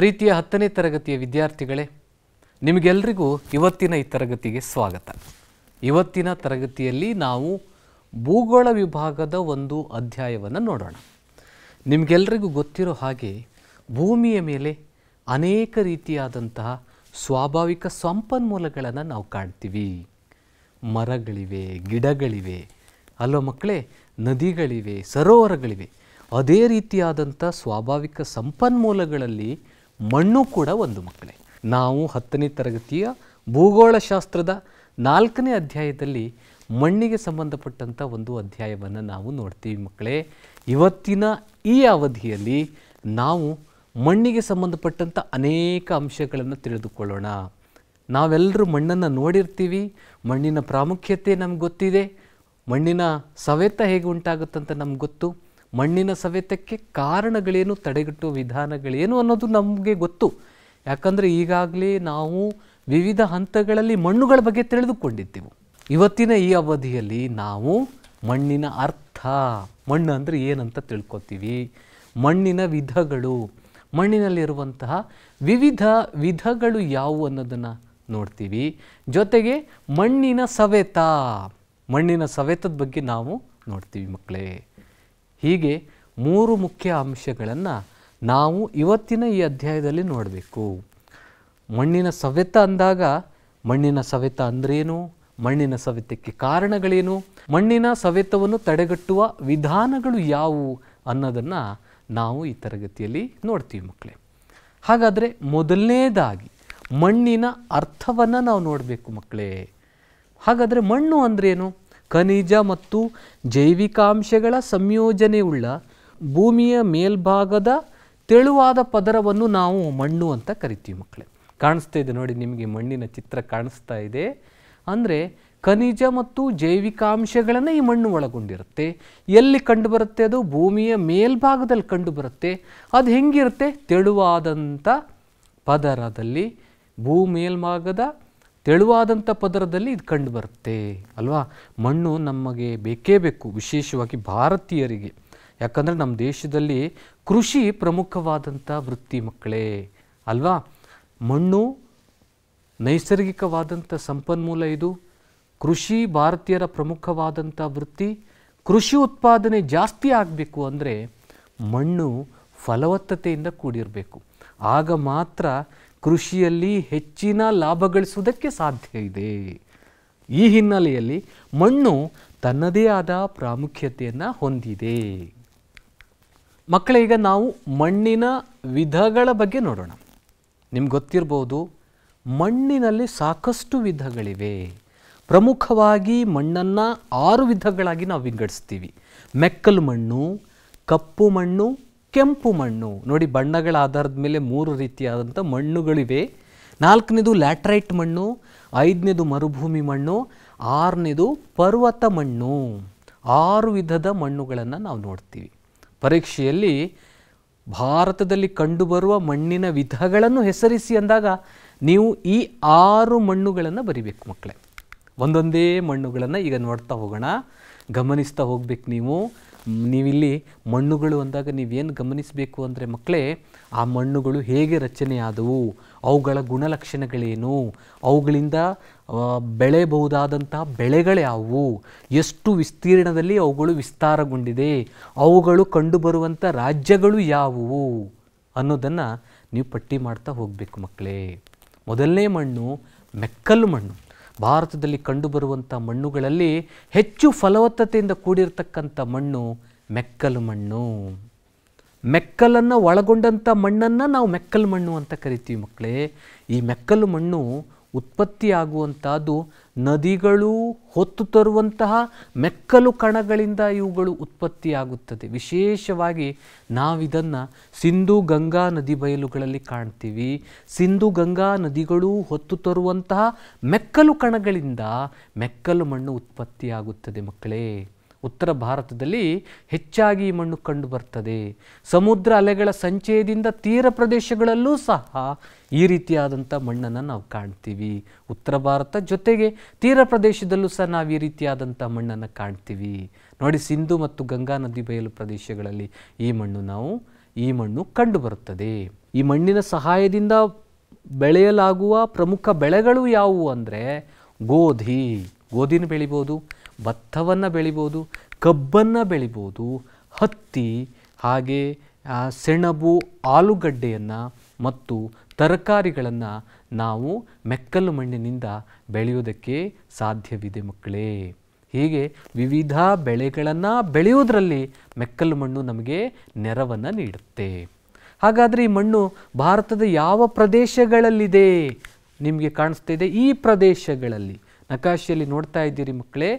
ಪ್ರೀತಿಯ ಹತ್ತನೇ ತರಗತಿಯ ವಿದ್ಯಾರ್ಥಿಗಳೇ ನಿಮಗೆಲ್ಲರಿಗೂ ಇವತ್ತಿನ ಈ ತರಗತಿಗೆ ಸ್ವಾಗತ ಇವತ್ತಿನ ತರಗತಿಯಲ್ಲಿ ನಾವು ಭೂಗೋಳ ವಿಭಾಗದ ಒಂದು ಅಧ್ಯಾಯವನ್ನು ನೋಡೋಣ ನಿಮಗೆಲ್ಲರಿಗೂ ಗೊತ್ತಿರೋ ಹಾಗೆ ಭೂಮಿಯ ಮೇಲೆ ಅನೇಕ ರೀತಿಯಾದಂತಹ ಸ್ವಾಭಾವಿಕ ಸಂಪನ್ಮೂಲಗಳನ್ನು ನಾವು ಕಾಣ್ತೀವಿ ಮರಗಳಿವೆ ಗಿಡಗಳಿವೆ ಅಲ್ಲೋ ಮಕ್ಕಳೇ ನದಿಗಳಿವೆ ಸರೋವರಗಳಿವೆ ಅದೇ ರೀತಿಯಾದಂಥ ಸ್ವಾಭಾವಿಕ ಸಂಪನ್ಮೂಲಗಳಲ್ಲಿ ಮಣ್ಣು ಕೂಡ ಒಂದು ಮಕ್ಕಳೇ ನಾವು ಹತ್ತನೇ ತರಗತಿಯ ಭೂಗೋಳಶಾಸ್ತ್ರದ ನಾಲ್ಕನೇ ಅಧ್ಯಾಯದಲ್ಲಿ ಮಣ್ಣಿಗೆ ಸಂಬಂಧಪಟ್ಟಂಥ ಒಂದು ಅಧ್ಯಾಯವನ್ನು ನಾವು ನೋಡ್ತೀವಿ ಮಕ್ಕಳೇ ಇವತ್ತಿನ ಈ ಅವಧಿಯಲ್ಲಿ ನಾವು ಮಣ್ಣಿಗೆ ಸಂಬಂಧಪಟ್ಟಂಥ ಅನೇಕ ಅಂಶಗಳನ್ನು ತಿಳಿದುಕೊಳ್ಳೋಣ ನಾವೆಲ್ಲರೂ ಮಣ್ಣನ್ನು ನೋಡಿರ್ತೀವಿ ಮಣ್ಣಿನ ಪ್ರಾಮುಖ್ಯತೆ ನಮ್ಗೆ ಗೊತ್ತಿದೆ ಮಣ್ಣಿನ ಸವೆತ ಹೇಗೆ ಉಂಟಾಗುತ್ತಂತ ನಮ್ಗೆ ಗೊತ್ತು ಮಣ್ಣಿನ ಸವೆತಕ್ಕೆ ಕಾರಣಗಳೇನು ತಡೆಗಟ್ಟುವ ವಿಧಾನಗಳೇನು ಅನ್ನೋದು ನಮಗೆ ಗೊತ್ತು ಯಾಕಂದರೆ ಈಗಾಗಲೇ ನಾವು ವಿವಿಧ ಹಂತಗಳಲ್ಲಿ ಮಣ್ಣುಗಳ ಬಗ್ಗೆ ತಿಳಿದುಕೊಂಡಿದ್ದೆವು ಇವತ್ತಿನ ಈ ಅವಧಿಯಲ್ಲಿ ನಾವು ಮಣ್ಣಿನ ಅರ್ಥ ಮಣ್ಣು ಅಂದರೆ ಏನಂತ ತಿಳ್ಕೊತೀವಿ ಮಣ್ಣಿನ ವಿಧಗಳು ಮಣ್ಣಿನಲ್ಲಿರುವಂತಹ ವಿವಿಧ ವಿಧಗಳು ಯಾವುವು ಅನ್ನೋದನ್ನು ನೋಡ್ತೀವಿ ಜೊತೆಗೆ ಮಣ್ಣಿನ ಸವೆತ ಮಣ್ಣಿನ ಸವೆತದ ಬಗ್ಗೆ ನಾವು ನೋಡ್ತೀವಿ ಮಕ್ಕಳೇ ಹೀಗೆ ಮೂರು ಮುಖ್ಯ ಅಂಶಗಳನ್ನು ನಾವು ಇವತ್ತಿನ ಈ ಅಧ್ಯಾಯದಲ್ಲಿ ನೋಡಬೇಕು ಮಣ್ಣಿನ ಸವೆತ ಅಂದಾಗ ಮಣ್ಣಿನ ಸವೆತ ಅಂದ್ರೇನು ಮಣ್ಣಿನ ಸವೆತಕ್ಕೆ ಕಾರಣಗಳೇನು ಮಣ್ಣಿನ ಸವೆತವನ್ನು ತಡೆಗಟ್ಟುವ ವಿಧಾನಗಳು ಯಾವುವು ಅನ್ನೋದನ್ನು ನಾವು ಈ ತರಗತಿಯಲ್ಲಿ ನೋಡ್ತೀವಿ ಮಕ್ಕಳೇ ಹಾಗಾದರೆ ಮೊದಲನೇದಾಗಿ ಮಣ್ಣಿನ ಅರ್ಥವನ್ನು ನಾವು ನೋಡಬೇಕು ಮಕ್ಕಳೇ ಹಾಗಾದರೆ ಮಣ್ಣು ಅಂದ್ರೇನು ಖನಿಜ ಮತ್ತು ಜೈವಿಕಾಂಶಗಳ ಸಂಯೋಜನೆಯುಳ್ಳ ಭೂಮಿಯ ಮೇಲ್ಭಾಗದ ತೆಳುವಾದ ಪದರವನ್ನು ನಾವು ಮಣ್ಣು ಅಂತ ಕರಿತೀವಿ ಮಕ್ಕಳೇ ಕಾಣಿಸ್ತಾ ಇದೆ ನೋಡಿ ನಿಮಗೆ ಮಣ್ಣಿನ ಚಿತ್ರ ಕಾಣಿಸ್ತಾ ಇದೆ ಅಂದರೆ ಖನಿಜ ಮತ್ತು ಜೈವಿಕಾಂಶಗಳನ್ನು ಈ ಮಣ್ಣು ಒಳಗೊಂಡಿರುತ್ತೆ ಎಲ್ಲಿ ಕಂಡುಬರುತ್ತೆ ಅದು ಭೂಮಿಯ ಮೇಲ್ಭಾಗದಲ್ಲಿ ಕಂಡುಬರುತ್ತೆ ಅದು ಹೆಂಗಿರುತ್ತೆ ತೆಳುವಾದಂಥ ಪದರದಲ್ಲಿ ಭೂ ಮೇಲ್ಭಾಗದ ತೆಳುವಾದಂಥ ಪದರದಲ್ಲಿ ಇದು ಕಂಡು ಬರುತ್ತೆ ಅಲ್ವಾ ಮಣ್ಣು ನಮಗೆ ಬೇಕೇ ಬೇಕು ವಿಶೇಷವಾಗಿ ಭಾರತೀಯರಿಗೆ ಯಾಕಂದರೆ ನಮ್ಮ ದೇಶದಲ್ಲಿ ಕೃಷಿ ಪ್ರಮುಖವಾದಂಥ ವೃತ್ತಿ ಮಕ್ಕಳೇ ಅಲ್ವಾ ಮಣ್ಣು ನೈಸರ್ಗಿಕವಾದಂಥ ಸಂಪನ್ಮೂಲ ಇದು ಕೃಷಿ ಭಾರತೀಯರ ಪ್ರಮುಖವಾದಂಥ ವೃತ್ತಿ ಕೃಷಿ ಉತ್ಪಾದನೆ ಜಾಸ್ತಿ ಆಗಬೇಕು ಅಂದರೆ ಮಣ್ಣು ಫಲವತ್ತತೆಯಿಂದ ಕೂಡಿರಬೇಕು ಆಗ ಮಾತ್ರ ಕೃಷಿಯಲ್ಲಿ ಹೆಚ್ಚಿನ ಲಾಭ ಗಳಿಸುವುದಕ್ಕೆ ಸಾಧ್ಯ ಇದೆ ಈ ಹಿನ್ನೆಲೆಯಲ್ಲಿ ಮಣ್ಣು ತನ್ನದೇ ಆದ ಪ್ರಾಮುಖ್ಯತೆಯನ್ನು ಹೊಂದಿದೆ ಮಕ್ಕಳೀಗ ನಾವು ಮಣ್ಣಿನ ವಿಧಗಳ ಬಗ್ಗೆ ನೋಡೋಣ ನಿಮ್ಗೆ ಗೊತ್ತಿರ್ಬೋದು ಮಣ್ಣಿನಲ್ಲಿ ಸಾಕಷ್ಟು ವಿಧಗಳಿವೆ ಪ್ರಮುಖವಾಗಿ ಮಣ್ಣನ್ನು ಆರು ವಿಧಗಳಾಗಿ ನಾವು ವಿಂಗಡಿಸ್ತೀವಿ ಮೆಕ್ಕಲು ಮಣ್ಣು ಕಪ್ಪು ಮಣ್ಣು ಕೆಂಪು ಮಣ್ಣು ನೋಡಿ ಬಣ್ಣಗಳ ಆಧಾರದ ಮೇಲೆ ಮೂರು ರೀತಿಯಾದಂಥ ಮಣ್ಣುಗಳಿವೆ ನಾಲ್ಕನೇದು ಲ್ಯಾಟ್ರೈಟ್ ಮಣ್ಣು ಐದನೇದು ಮರುಭೂಮಿ ಮಣ್ಣು ಆರನೇದು ಪರ್ವತ ಮಣ್ಣು ಆರು ವಿಧದ ಮಣ್ಣುಗಳನ್ನು ನಾವು ನೋಡ್ತೀವಿ ಪರೀಕ್ಷೆಯಲ್ಲಿ ಭಾರತದಲ್ಲಿ ಕಂಡುಬರುವ ಮಣ್ಣಿನ ವಿಧಗಳನ್ನು ಹೆಸರಿಸಿ ಅಂದಾಗ ನೀವು ಈ ಆರು ಮಣ್ಣುಗಳನ್ನು ಬರಿಬೇಕು ಮಕ್ಕಳೇ ಒಂದೊಂದೇ ಮಣ್ಣುಗಳನ್ನು ಈಗ ನೋಡ್ತಾ ಹೋಗೋಣ ಗಮನಿಸ್ತಾ ಹೋಗ್ಬೇಕು ನೀವು ನೀವಿಲ್ಲಿ ಮಣ್ಣುಗಳು ಅಂದಾಗ ನೀವೇನು ಗಮನಿಸಬೇಕು ಅಂದರೆ ಮಕ್ಕಳೇ ಆ ಮಣ್ಣುಗಳು ಹೇಗೆ ರಚನೆಯಾದವು ಅವುಗಳ ಗುಣಲಕ್ಷಣಗಳೇನು ಅವುಗಳಿಂದ ಬೆಳೆಯಬಹುದಾದಂಥ ಯಾವುವು ಎಷ್ಟು ವಿಸ್ತೀರ್ಣದಲ್ಲಿ ಅವುಗಳು ವಿಸ್ತಾರಗೊಂಡಿದೆ ಅವುಗಳು ಕಂಡುಬರುವಂಥ ರಾಜ್ಯಗಳು ಯಾವುವು ಅನ್ನೋದನ್ನು ನೀವು ಪಟ್ಟಿ ಮಾಡ್ತಾ ಹೋಗಬೇಕು ಮಕ್ಕಳೇ ಮೊದಲನೇ ಮಣ್ಣು ಮೆಕ್ಕಲು ಮಣ್ಣು ಭಾರತದಲ್ಲಿ ಕಂಡುಬರುವಂಥ ಮಣ್ಣುಗಳಲ್ಲಿ ಹೆಚ್ಚು ಫಲವತ್ತತೆಯಿಂದ ಕೂಡಿರತಕ್ಕಂಥ ಮಣ್ಣು ಮೆಕ್ಕಲು ಮಣ್ಣು ಮೆಕ್ಕಲನ್ನು ಒಳಗೊಂಡಂಥ ಮಣ್ಣನ್ನು ನಾವು ಮೆಕ್ಕಲು ಮಣ್ಣು ಅಂತ ಕರಿತೀವಿ ಮಕ್ಕಳೇ ಈ ಮೆಕ್ಕಲು ಮಣ್ಣು ಉತ್ಪತ್ತಿಯಾಗುವಂಥದ್ದು ನದಿಗಳು ಹೊತ್ತು ತರುವಂತಹ ಮೆಕ್ಕಲು ಕಣಗಳಿಂದ ಇವುಗಳು ಉತ್ಪತ್ತಿಯಾಗುತ್ತದೆ ವಿಶೇಷವಾಗಿ ನಾವಿದನ್ನು ಸಿಂಧು ಗಂಗಾ ನದಿ ಬಯಲುಗಳಲ್ಲಿ ಕಾಣ್ತೀವಿ ಸಿಂಧು ಗಂಗಾ ನದಿಗಳು ಹೊತ್ತು ತರುವಂತಹ ಮೆಕ್ಕಲು ಕಣಗಳಿಂದ ಮೆಕ್ಕಲು ಮಣ್ಣು ಉತ್ಪತ್ತಿಯಾಗುತ್ತದೆ ಮಕ್ಕಳೇ ಉತ್ತರ ಭಾರತದಲ್ಲಿ ಹೆಚ್ಚಾಗಿ ಈ ಮಣ್ಣು ಕಂಡು ಬರ್ತದೆ ಸಮುದ್ರ ಅಲೆಗಳ ಸಂಚಯದಿಂದ ತೀರ ಪ್ರದೇಶಗಳಲ್ಲೂ ಸಹ ಈ ರೀತಿಯಾದಂಥ ಮಣ್ಣನ್ನು ನಾವು ಕಾಣ್ತೀವಿ ಉತ್ತರ ಭಾರತ ಜೊತೆಗೆ ತೀರ ಪ್ರದೇಶದಲ್ಲೂ ಸಹ ನಾವು ಈ ರೀತಿಯಾದಂಥ ಮಣ್ಣನ್ನು ಕಾಣ್ತೀವಿ ನೋಡಿ ಸಿಂಧು ಮತ್ತು ಗಂಗಾ ನದಿ ಬಯಲು ಪ್ರದೇಶಗಳಲ್ಲಿ ಈ ಮಣ್ಣು ನಾವು ಈ ಮಣ್ಣು ಕಂಡುಬರುತ್ತದೆ ಈ ಮಣ್ಣಿನ ಸಹಾಯದಿಂದ ಬೆಳೆಯಲಾಗುವ ಪ್ರಮುಖ ಬೆಳೆಗಳು ಯಾವುವು ಅಂದರೆ ಗೋಧಿ ಗೋಧಿನ ಬೆಳಿಬೋದು ಭತ್ತವನ್ನು ಬೆಳಿಬೋದು ಕಬ್ಬನ್ನು ಬೆಳಿಬೋದು ಹತ್ತಿ ಹಾಗೆ ಸೆಣಬು ಆಲೂಗಡ್ಡೆಯನ್ನು ಮತ್ತು ತರಕಾರಿಗಳನ್ನು ನಾವು ಮೆಕ್ಕಲು ಮಣ್ಣಿನಿಂದ ಬೆಳೆಯೋದಕ್ಕೆ ಸಾಧ್ಯವಿದೆ ಮಕ್ಕಳೇ ಹೀಗೆ ವಿವಿಧ ಬೆಳೆಗಳನ್ನು ಬೆಳೆಯೋದರಲ್ಲಿ ಮೆಕ್ಕಲು ಮಣ್ಣು ನಮಗೆ ನೆರವನ್ನು ನೀಡುತ್ತೆ ಹಾಗಾದರೆ ಈ ಮಣ್ಣು ಭಾರತದ ಯಾವ ಪ್ರದೇಶಗಳಲ್ಲಿದೆ ನಿಮಗೆ ಕಾಣಿಸ್ತಾ ಇದೆ ಈ ಪ್ರದೇಶಗಳಲ್ಲಿ ನಕಾಶಿಯಲ್ಲಿ ನೋಡ್ತಾ ಇದ್ದೀರಿ ಮಕ್ಕಳೇ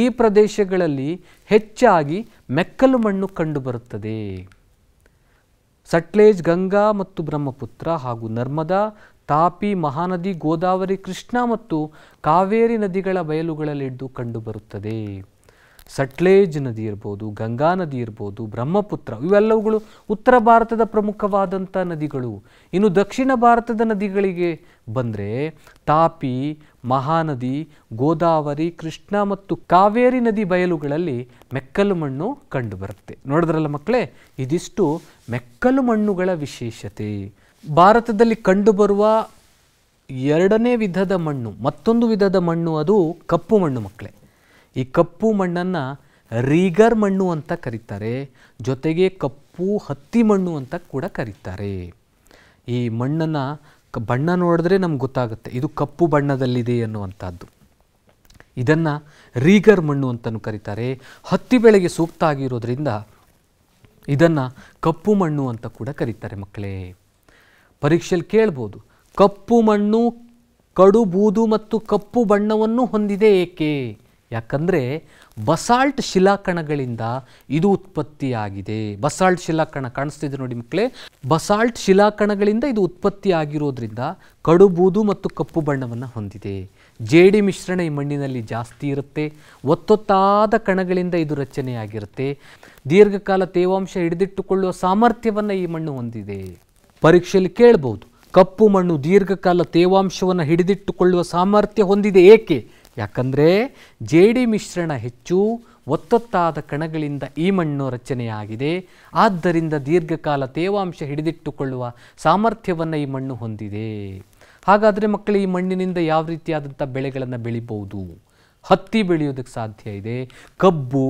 ಈ ಪ್ರದೇಶಗಳಲ್ಲಿ ಹೆಚ್ಚಾಗಿ ಮೆಕ್ಕಲು ಮಣ್ಣು ಕಂಡುಬರುತ್ತದೆ ಸಟ್ಲೇಜ್ ಗಂಗಾ ಮತ್ತು ಬ್ರಹ್ಮಪುತ್ರ ಹಾಗೂ ನರ್ಮದಾ ತಾಪಿ ಮಹಾನದಿ ಗೋದಾವರಿ ಕೃಷ್ಣ ಮತ್ತು ಕಾವೇರಿ ನದಿಗಳ ಬಯಲುಗಳಲ್ಲಿದ್ದು ಕಂಡುಬರುತ್ತದೆ ಸಟ್ಲೇಜ್ ನದಿ ಇರ್ಬೋದು ಗಂಗಾ ನದಿ ಇರ್ಬೋದು ಬ್ರಹ್ಮಪುತ್ರ ಇವೆಲ್ಲವುಗಳು ಉತ್ತರ ಭಾರತದ ಪ್ರಮುಖವಾದಂಥ ನದಿಗಳು ಇನ್ನು ದಕ್ಷಿಣ ಭಾರತದ ನದಿಗಳಿಗೆ ಬಂದರೆ ತಾಪಿ ಮಹಾನದಿ ಗೋದಾವರಿ ಕೃಷ್ಣ ಮತ್ತು ಕಾವೇರಿ ನದಿ ಬಯಲುಗಳಲ್ಲಿ ಮೆಕ್ಕಲು ಮಣ್ಣು ಕಂಡುಬರುತ್ತೆ ನೋಡಿದ್ರಲ್ಲ ಮಕ್ಕಳೇ ಇದಿಷ್ಟು ಮೆಕ್ಕಲು ಮಣ್ಣುಗಳ ವಿಶೇಷತೆ ಭಾರತದಲ್ಲಿ ಕಂಡುಬರುವ ಎರಡನೇ ವಿಧದ ಮಣ್ಣು ಮತ್ತೊಂದು ವಿಧದ ಮಣ್ಣು ಅದು ಕಪ್ಪು ಮಣ್ಣು ಮಕ್ಕಳೇ ಈ ಕಪ್ಪು ಮಣ್ಣನ್ನು ರೀಗರ್ ಮಣ್ಣು ಅಂತ ಕರೀತಾರೆ ಜೊತೆಗೆ ಕಪ್ಪು ಹತ್ತಿ ಮಣ್ಣು ಅಂತ ಕೂಡ ಕರೀತಾರೆ ಈ ಮಣ್ಣನ್ನು ಕ ಬಣ್ಣ ನೋಡಿದ್ರೆ ನಮ್ಗೆ ಗೊತ್ತಾಗುತ್ತೆ ಇದು ಕಪ್ಪು ಬಣ್ಣದಲ್ಲಿದೆ ಅನ್ನುವಂಥದ್ದು ಇದನ್ನು ರೀಗರ್ ಮಣ್ಣು ಅಂತಲೂ ಕರೀತಾರೆ ಹತ್ತಿ ಬೆಳೆಗೆ ಸೂಕ್ತ ಆಗಿರೋದ್ರಿಂದ ಇದನ್ನು ಕಪ್ಪು ಮಣ್ಣು ಅಂತ ಕೂಡ ಕರೀತಾರೆ ಮಕ್ಕಳೇ ಪರೀಕ್ಷೆಯಲ್ಲಿ ಕೇಳ್ಬೋದು ಕಪ್ಪು ಮಣ್ಣು ಕಡುಬೂದು ಮತ್ತು ಕಪ್ಪು ಬಣ್ಣವನ್ನು ಹೊಂದಿದೆ ಏಕೆ ಯಾಕಂದರೆ ಬಸಾಲ್ಟ್ ಶಿಲಾಕಣಗಳಿಂದ ಇದು ಉತ್ಪತ್ತಿಯಾಗಿದೆ ಬಸಾಲ್ಟ್ ಶಿಲಾಕಣ ಕಾಣಿಸ್ತಿದೆ ನೋಡಿ ಮಕ್ಕಳೇ ಬಸಾಲ್ಟ್ ಶಿಲಾಕಣಗಳಿಂದ ಇದು ಉತ್ಪತ್ತಿಯಾಗಿರೋದ್ರಿಂದ ಕಡುಬೂದು ಮತ್ತು ಕಪ್ಪು ಬಣ್ಣವನ್ನು ಹೊಂದಿದೆ ಜೇಡಿ ಮಿಶ್ರಣ ಈ ಮಣ್ಣಿನಲ್ಲಿ ಜಾಸ್ತಿ ಇರುತ್ತೆ ಒತ್ತೊತ್ತಾದ ಕಣಗಳಿಂದ ಇದು ರಚನೆಯಾಗಿರುತ್ತೆ ದೀರ್ಘಕಾಲ ತೇವಾಂಶ ಹಿಡಿದಿಟ್ಟುಕೊಳ್ಳುವ ಸಾಮರ್ಥ್ಯವನ್ನು ಈ ಮಣ್ಣು ಹೊಂದಿದೆ ಪರೀಕ್ಷೆಯಲ್ಲಿ ಕೇಳಬಹುದು ಕಪ್ಪು ಮಣ್ಣು ದೀರ್ಘಕಾಲ ತೇವಾಂಶವನ್ನು ಹಿಡಿದಿಟ್ಟುಕೊಳ್ಳುವ ಸಾಮರ್ಥ್ಯ ಹೊಂದಿದೆ ಏಕೆ ಯಾಕಂದರೆ ಜೇಡಿ ಮಿಶ್ರಣ ಹೆಚ್ಚು ಒತ್ತೊತ್ತಾದ ಕಣಗಳಿಂದ ಈ ಮಣ್ಣು ರಚನೆಯಾಗಿದೆ ಆದ್ದರಿಂದ ದೀರ್ಘಕಾಲ ತೇವಾಂಶ ಹಿಡಿದಿಟ್ಟುಕೊಳ್ಳುವ ಸಾಮರ್ಥ್ಯವನ್ನು ಈ ಮಣ್ಣು ಹೊಂದಿದೆ ಹಾಗಾದರೆ ಮಕ್ಕಳು ಈ ಮಣ್ಣಿನಿಂದ ಯಾವ ರೀತಿಯಾದಂಥ ಬೆಳೆಗಳನ್ನು ಬೆಳಿಬೋದು ಹತ್ತಿ ಬೆಳೆಯೋದಕ್ಕೆ ಸಾಧ್ಯ ಇದೆ ಕಬ್ಬು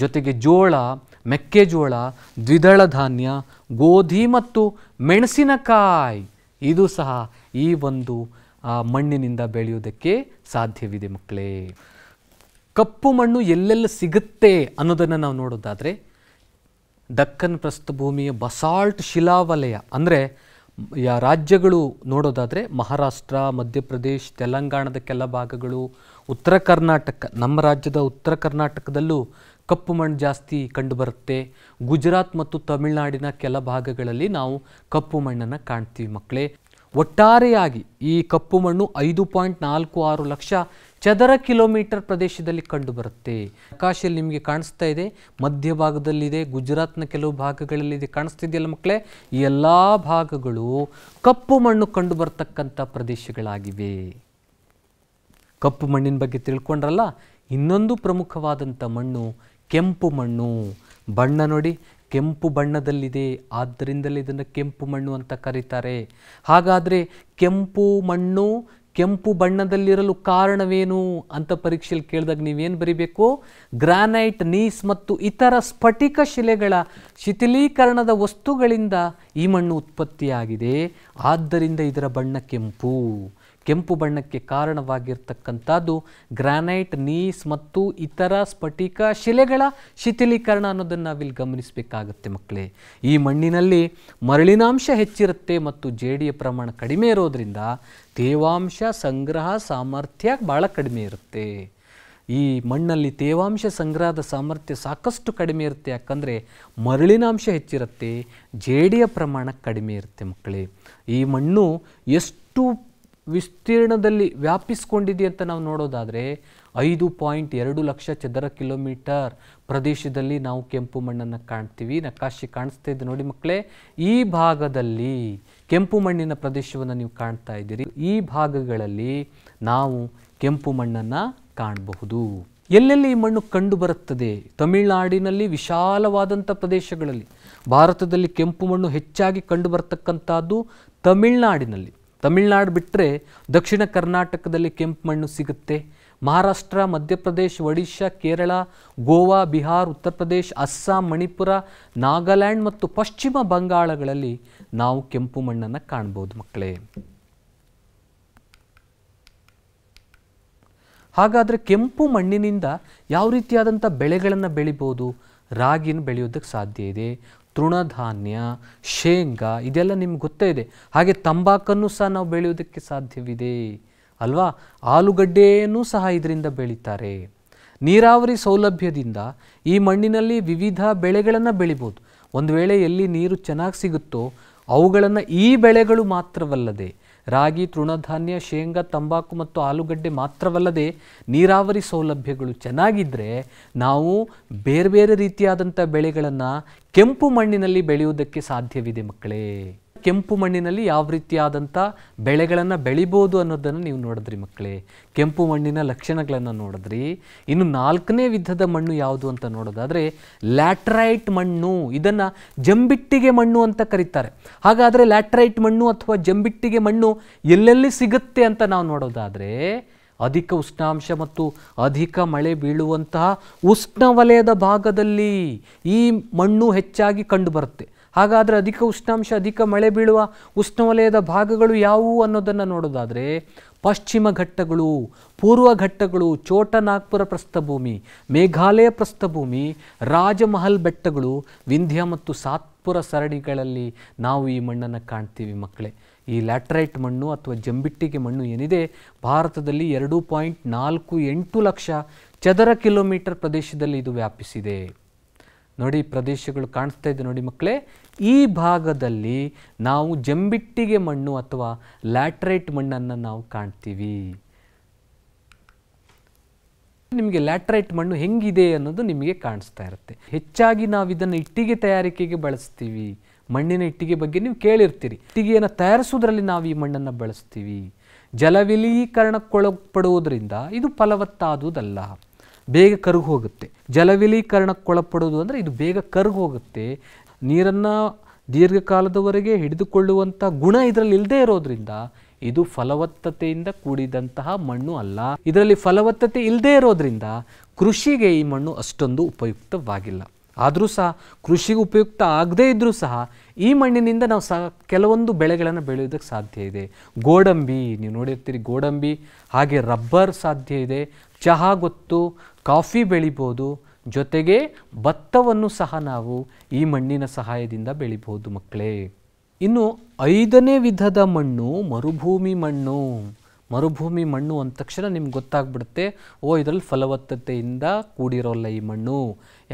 ಜೊತೆಗೆ ಜೋಳ ಮೆಕ್ಕೆಜೋಳ ದ್ವಿದಳ ಧಾನ್ಯ ಗೋಧಿ ಮತ್ತು ಮೆಣಸಿನಕಾಯಿ ಇದು ಸಹ ಈ ಒಂದು ಮಣ್ಣಿನಿಂದ ಬೆಳೆಯೋದಕ್ಕೆ ಸಾಧ್ಯವಿದೆ ಮಕ್ಕಳೇ ಕಪ್ಪು ಮಣ್ಣು ಎಲ್ಲೆಲ್ಲ ಸಿಗುತ್ತೆ ಅನ್ನೋದನ್ನು ನಾವು ನೋಡೋದಾದರೆ ದಕ್ಕನ್ ಪ್ರಸ್ಥಭೂಮಿಯ ಬಸಾಲ್ಟ್ ಶಿಲಾವಲಯ ಅಂದರೆ ಯಾ ರಾಜ್ಯಗಳು ನೋಡೋದಾದರೆ ಮಹಾರಾಷ್ಟ್ರ ಮಧ್ಯಪ್ರದೇಶ್ ತೆಲಂಗಾಣದ ಕೆಲ ಭಾಗಗಳು ಉತ್ತರ ಕರ್ನಾಟಕ ನಮ್ಮ ರಾಜ್ಯದ ಉತ್ತರ ಕರ್ನಾಟಕದಲ್ಲೂ ಕಪ್ಪು ಮಣ್ಣು ಜಾಸ್ತಿ ಕಂಡುಬರುತ್ತೆ ಗುಜರಾತ್ ಮತ್ತು ತಮಿಳುನಾಡಿನ ಕೆಲ ಭಾಗಗಳಲ್ಲಿ ನಾವು ಕಪ್ಪು ಮಣ್ಣನ್ನು ಕಾಣ್ತೀವಿ ಮಕ್ಕಳೇ ಒಟ್ಟಾರೆಯಾಗಿ ಈ ಕಪ್ಪು ಮಣ್ಣು ಐದು ಪಾಯಿಂಟ್ ನಾಲ್ಕು ಆರು ಲಕ್ಷ ಚದರ ಕಿಲೋಮೀಟರ್ ಪ್ರದೇಶದಲ್ಲಿ ಕಂಡುಬರುತ್ತೆ ಆಕಾಶದಲ್ಲಿ ನಿಮಗೆ ಕಾಣಿಸ್ತಾ ಇದೆ ಮಧ್ಯ ಭಾಗದಲ್ಲಿದೆ ಗುಜರಾತ್ನ ಕೆಲವು ಭಾಗಗಳಲ್ಲಿದೆ ಕಾಣಿಸ್ತಿದೆಯಲ್ಲ ಮಕ್ಕಳೇ ಈ ಎಲ್ಲ ಭಾಗಗಳು ಕಪ್ಪು ಮಣ್ಣು ಬರ್ತಕ್ಕಂಥ ಪ್ರದೇಶಗಳಾಗಿವೆ ಕಪ್ಪು ಮಣ್ಣಿನ ಬಗ್ಗೆ ತಿಳ್ಕೊಂಡ್ರಲ್ಲ ಇನ್ನೊಂದು ಪ್ರಮುಖವಾದಂಥ ಮಣ್ಣು ಕೆಂಪು ಮಣ್ಣು ಬಣ್ಣ ನೋಡಿ ಕೆಂಪು ಬಣ್ಣದಲ್ಲಿದೆ ಆದ್ದರಿಂದಲೇ ಇದನ್ನು ಕೆಂಪು ಮಣ್ಣು ಅಂತ ಕರೀತಾರೆ ಹಾಗಾದರೆ ಕೆಂಪು ಮಣ್ಣು ಕೆಂಪು ಬಣ್ಣದಲ್ಲಿರಲು ಕಾರಣವೇನು ಅಂತ ಪರೀಕ್ಷೆಯಲ್ಲಿ ಕೇಳಿದಾಗ ನೀವೇನು ಬರೀಬೇಕು ಗ್ರಾನೈಟ್ ನೀಸ್ ಮತ್ತು ಇತರ ಸ್ಫಟಿಕ ಶಿಲೆಗಳ ಶಿಥಿಲೀಕರಣದ ವಸ್ತುಗಳಿಂದ ಈ ಮಣ್ಣು ಉತ್ಪತ್ತಿಯಾಗಿದೆ ಆದ್ದರಿಂದ ಇದರ ಬಣ್ಣ ಕೆಂಪು ಕೆಂಪು ಬಣ್ಣಕ್ಕೆ ಕಾರಣವಾಗಿರ್ತಕ್ಕಂಥದ್ದು ಗ್ರಾನೈಟ್ ನೀಸ್ ಮತ್ತು ಇತರ ಸ್ಫಟಿಕ ಶಿಲೆಗಳ ಶಿಥಿಲೀಕರಣ ಅನ್ನೋದನ್ನು ನಾವಿಲ್ಲಿ ಗಮನಿಸಬೇಕಾಗುತ್ತೆ ಮಕ್ಕಳೇ ಈ ಮಣ್ಣಿನಲ್ಲಿ ಮರಳಿನಾಂಶ ಹೆಚ್ಚಿರುತ್ತೆ ಮತ್ತು ಜೇಡಿಯ ಪ್ರಮಾಣ ಕಡಿಮೆ ಇರೋದರಿಂದ ತೇವಾಂಶ ಸಂಗ್ರಹ ಸಾಮರ್ಥ್ಯ ಭಾಳ ಕಡಿಮೆ ಇರುತ್ತೆ ಈ ಮಣ್ಣಲ್ಲಿ ತೇವಾಂಶ ಸಂಗ್ರಹದ ಸಾಮರ್ಥ್ಯ ಸಾಕಷ್ಟು ಕಡಿಮೆ ಇರುತ್ತೆ ಯಾಕಂದರೆ ಮರಳಿನಾಂಶ ಹೆಚ್ಚಿರುತ್ತೆ ಜೇಡಿಯ ಪ್ರಮಾಣ ಕಡಿಮೆ ಇರುತ್ತೆ ಮಕ್ಕಳೇ ಈ ಮಣ್ಣು ಎಷ್ಟು ವಿಸ್ತೀರ್ಣದಲ್ಲಿ ವ್ಯಾಪಿಸ್ಕೊಂಡಿದೆ ಅಂತ ನಾವು ನೋಡೋದಾದರೆ ಐದು ಪಾಯಿಂಟ್ ಎರಡು ಲಕ್ಷ ಚದರ ಕಿಲೋಮೀಟರ್ ಪ್ರದೇಶದಲ್ಲಿ ನಾವು ಕೆಂಪು ಮಣ್ಣನ್ನು ಕಾಣ್ತೀವಿ ನಕಾಶೆ ಕಾಣಿಸ್ತಾ ಇದೆ ನೋಡಿ ಮಕ್ಕಳೇ ಈ ಭಾಗದಲ್ಲಿ ಕೆಂಪು ಮಣ್ಣಿನ ಪ್ರದೇಶವನ್ನು ನೀವು ಕಾಣ್ತಾ ಇದ್ದೀರಿ ಈ ಭಾಗಗಳಲ್ಲಿ ನಾವು ಕೆಂಪು ಮಣ್ಣನ್ನು ಕಾಣಬಹುದು ಎಲ್ಲೆಲ್ಲಿ ಈ ಮಣ್ಣು ಕಂಡು ಬರುತ್ತದೆ ತಮಿಳುನಾಡಿನಲ್ಲಿ ವಿಶಾಲವಾದಂಥ ಪ್ರದೇಶಗಳಲ್ಲಿ ಭಾರತದಲ್ಲಿ ಕೆಂಪು ಮಣ್ಣು ಹೆಚ್ಚಾಗಿ ಕಂಡು ಬರತಕ್ಕಂಥದ್ದು ತಮಿಳುನಾಡಿನಲ್ಲಿ ತಮಿಳ್ನಾಡು ಬಿಟ್ಟರೆ ದಕ್ಷಿಣ ಕರ್ನಾಟಕದಲ್ಲಿ ಕೆಂಪು ಮಣ್ಣು ಸಿಗುತ್ತೆ ಮಹಾರಾಷ್ಟ್ರ ಮಧ್ಯಪ್ರದೇಶ ಒಡಿಶಾ ಕೇರಳ ಗೋವಾ ಬಿಹಾರ್ ಉತ್ತರ ಪ್ರದೇಶ ಅಸ್ಸಾಂ ಮಣಿಪುರ ನಾಗಾಲ್ಯಾಂಡ್ ಮತ್ತು ಪಶ್ಚಿಮ ಬಂಗಾಳಗಳಲ್ಲಿ ನಾವು ಕೆಂಪು ಮಣ್ಣನ್ನು ಕಾಣ್ಬೋದು ಮಕ್ಕಳೇ ಹಾಗಾದರೆ ಕೆಂಪು ಮಣ್ಣಿನಿಂದ ಯಾವ ರೀತಿಯಾದಂಥ ಬೆಳೆಗಳನ್ನು ಬೆಳಿಬೋದು ರಾಗಿನ ಬೆಳೆಯೋದಕ್ಕೆ ಸಾಧ್ಯ ಇದೆ ತೃಣಧಾನ್ಯ ಶೇಂಗಾ ಇದೆಲ್ಲ ನಿಮ್ಗೆ ಗೊತ್ತೇ ಇದೆ ಹಾಗೆ ತಂಬಾಕನ್ನು ಸಹ ನಾವು ಬೆಳೆಯೋದಕ್ಕೆ ಸಾಧ್ಯವಿದೆ ಅಲ್ವಾ ಆಲೂಗಡ್ಡೆಯನ್ನು ಸಹ ಇದರಿಂದ ಬೆಳೀತಾರೆ ನೀರಾವರಿ ಸೌಲಭ್ಯದಿಂದ ಈ ಮಣ್ಣಿನಲ್ಲಿ ವಿವಿಧ ಬೆಳೆಗಳನ್ನು ಬೆಳಿಬೋದು ಒಂದು ವೇಳೆ ಎಲ್ಲಿ ನೀರು ಚೆನ್ನಾಗಿ ಸಿಗುತ್ತೋ ಅವುಗಳನ್ನು ಈ ಬೆಳೆಗಳು ಮಾತ್ರವಲ್ಲದೆ ರಾಗಿ ತೃಣಧಾನ್ಯ ಶೇಂಗಾ ತಂಬಾಕು ಮತ್ತು ಆಲೂಗಡ್ಡೆ ಮಾತ್ರವಲ್ಲದೆ ನೀರಾವರಿ ಸೌಲಭ್ಯಗಳು ಚೆನ್ನಾಗಿದ್ದರೆ ನಾವು ಬೇರೆ ಬೇರೆ ರೀತಿಯಾದಂಥ ಬೆಳೆಗಳನ್ನು ಕೆಂಪು ಮಣ್ಣಿನಲ್ಲಿ ಬೆಳೆಯುವುದಕ್ಕೆ ಸಾಧ್ಯವಿದೆ ಮಕ್ಕಳೇ ಕೆಂಪು ಮಣ್ಣಿನಲ್ಲಿ ಯಾವ ರೀತಿಯಾದಂಥ ಬೆಳೆಗಳನ್ನು ಬೆಳಿಬೋದು ಅನ್ನೋದನ್ನು ನೀವು ನೋಡಿದ್ರಿ ಮಕ್ಕಳೇ ಕೆಂಪು ಮಣ್ಣಿನ ಲಕ್ಷಣಗಳನ್ನು ನೋಡಿದ್ರಿ ಇನ್ನು ನಾಲ್ಕನೇ ವಿಧದ ಮಣ್ಣು ಯಾವುದು ಅಂತ ನೋಡೋದಾದರೆ ಲ್ಯಾಟ್ರೈಟ್ ಮಣ್ಣು ಇದನ್ನು ಜಂಬಿಟ್ಟಿಗೆ ಮಣ್ಣು ಅಂತ ಕರೀತಾರೆ ಹಾಗಾದರೆ ಲ್ಯಾಟ್ರೈಟ್ ಮಣ್ಣು ಅಥವಾ ಜಂಬಿಟ್ಟಿಗೆ ಮಣ್ಣು ಎಲ್ಲೆಲ್ಲಿ ಸಿಗುತ್ತೆ ಅಂತ ನಾವು ನೋಡೋದಾದರೆ ಅಧಿಕ ಉಷ್ಣಾಂಶ ಮತ್ತು ಅಧಿಕ ಮಳೆ ಬೀಳುವಂತಹ ಉಷ್ಣವಲಯದ ಭಾಗದಲ್ಲಿ ಈ ಮಣ್ಣು ಹೆಚ್ಚಾಗಿ ಕಂಡುಬರುತ್ತೆ ಹಾಗಾದರೆ ಅಧಿಕ ಉಷ್ಣಾಂಶ ಅಧಿಕ ಮಳೆ ಬೀಳುವ ಉಷ್ಣವಲಯದ ಭಾಗಗಳು ಯಾವುವು ಅನ್ನೋದನ್ನು ನೋಡೋದಾದರೆ ಪಶ್ಚಿಮ ಘಟ್ಟಗಳು ಪೂರ್ವ ಘಟ್ಟಗಳು ನಾಗ್ಪುರ ಪ್ರಸ್ಥಭೂಮಿ ಮೇಘಾಲಯ ಪ್ರಸ್ಥಭೂಮಿ ರಾಜಮಹಲ್ ಬೆಟ್ಟಗಳು ವಿಂಧ್ಯ ಮತ್ತು ಸಾತ್ಪುರ ಸರಣಿಗಳಲ್ಲಿ ನಾವು ಈ ಮಣ್ಣನ್ನು ಕಾಣ್ತೀವಿ ಮಕ್ಕಳೇ ಈ ಲ್ಯಾಟ್ರೈಟ್ ಮಣ್ಣು ಅಥವಾ ಜಂಬಿಟ್ಟಿಗೆ ಮಣ್ಣು ಏನಿದೆ ಭಾರತದಲ್ಲಿ ಎರಡು ಪಾಯಿಂಟ್ ನಾಲ್ಕು ಎಂಟು ಲಕ್ಷ ಚದರ ಕಿಲೋಮೀಟರ್ ಪ್ರದೇಶದಲ್ಲಿ ಇದು ವ್ಯಾಪಿಸಿದೆ ನೋಡಿ ಪ್ರದೇಶಗಳು ಕಾಣಿಸ್ತಾ ಇದೆ ನೋಡಿ ಮಕ್ಕಳೇ ಈ ಭಾಗದಲ್ಲಿ ನಾವು ಜಂಬಿಟ್ಟಿಗೆ ಮಣ್ಣು ಅಥವಾ ಲ್ಯಾಟ್ರೈಟ್ ಮಣ್ಣನ್ನು ನಾವು ಕಾಣ್ತೀವಿ ನಿಮಗೆ ಲ್ಯಾಟ್ರೈಟ್ ಮಣ್ಣು ಹೆಂಗಿದೆ ಅನ್ನೋದು ನಿಮಗೆ ಕಾಣಿಸ್ತಾ ಇರುತ್ತೆ ಹೆಚ್ಚಾಗಿ ನಾವು ಇದನ್ನು ಇಟ್ಟಿಗೆ ತಯಾರಿಕೆಗೆ ಬಳಸ್ತೀವಿ ಮಣ್ಣಿನ ಇಟ್ಟಿಗೆ ಬಗ್ಗೆ ನೀವು ಕೇಳಿರ್ತೀರಿ ಇಟ್ಟಿಗೆಯನ್ನು ತಯಾರಿಸೋದ್ರಲ್ಲಿ ನಾವು ಈ ಮಣ್ಣನ್ನು ಬಳಸ್ತೀವಿ ಜಲವಿಲೀಕರಣಕ್ಕೊಳಪಡುವುದರಿಂದ ಇದು ಫಲವತ್ತಾದುದಲ್ಲ ಬೇಗ ಕರಗಿ ಹೋಗುತ್ತೆ ಜಲವಿಲೀಕರಣಕ್ಕೊಳಪಡೋದು ಅಂದರೆ ಇದು ಬೇಗ ಕರಗಿ ಹೋಗುತ್ತೆ ನೀರನ್ನು ದೀರ್ಘಕಾಲದವರೆಗೆ ಹಿಡಿದುಕೊಳ್ಳುವಂಥ ಗುಣ ಇದರಲ್ಲಿ ಇಲ್ಲದೆ ಇರೋದ್ರಿಂದ ಇದು ಫಲವತ್ತತೆಯಿಂದ ಕೂಡಿದಂತಹ ಮಣ್ಣು ಅಲ್ಲ ಇದರಲ್ಲಿ ಫಲವತ್ತತೆ ಇಲ್ಲದೇ ಇರೋದ್ರಿಂದ ಕೃಷಿಗೆ ಈ ಮಣ್ಣು ಅಷ್ಟೊಂದು ಉಪಯುಕ್ತವಾಗಿಲ್ಲ ಆದರೂ ಸಹ ಕೃಷಿಗೆ ಉಪಯುಕ್ತ ಆಗದೇ ಇದ್ದರೂ ಸಹ ಈ ಮಣ್ಣಿನಿಂದ ನಾವು ಸಹ ಕೆಲವೊಂದು ಬೆಳೆಗಳನ್ನು ಬೆಳೆಯೋದಕ್ಕೆ ಸಾಧ್ಯ ಇದೆ ಗೋಡಂಬಿ ನೀವು ನೋಡಿರ್ತೀರಿ ಗೋಡಂಬಿ ಹಾಗೆ ರಬ್ಬರ್ ಸಾಧ್ಯ ಇದೆ ಚಹಾ ಗೊತ್ತು ಕಾಫಿ ಬೆಳಿಬೋದು ಜೊತೆಗೆ ಭತ್ತವನ್ನು ಸಹ ನಾವು ಈ ಮಣ್ಣಿನ ಸಹಾಯದಿಂದ ಬೆಳಿಬಹುದು ಮಕ್ಕಳೇ ಇನ್ನು ಐದನೇ ವಿಧದ ಮಣ್ಣು ಮರುಭೂಮಿ ಮಣ್ಣು ಮರುಭೂಮಿ ಮಣ್ಣು ಅಂದ ತಕ್ಷಣ ನಿಮ್ಗೆ ಗೊತ್ತಾಗ್ಬಿಡುತ್ತೆ ಓ ಇದರಲ್ಲಿ ಫಲವತ್ತತೆಯಿಂದ ಕೂಡಿರೋಲ್ಲ ಈ ಮಣ್ಣು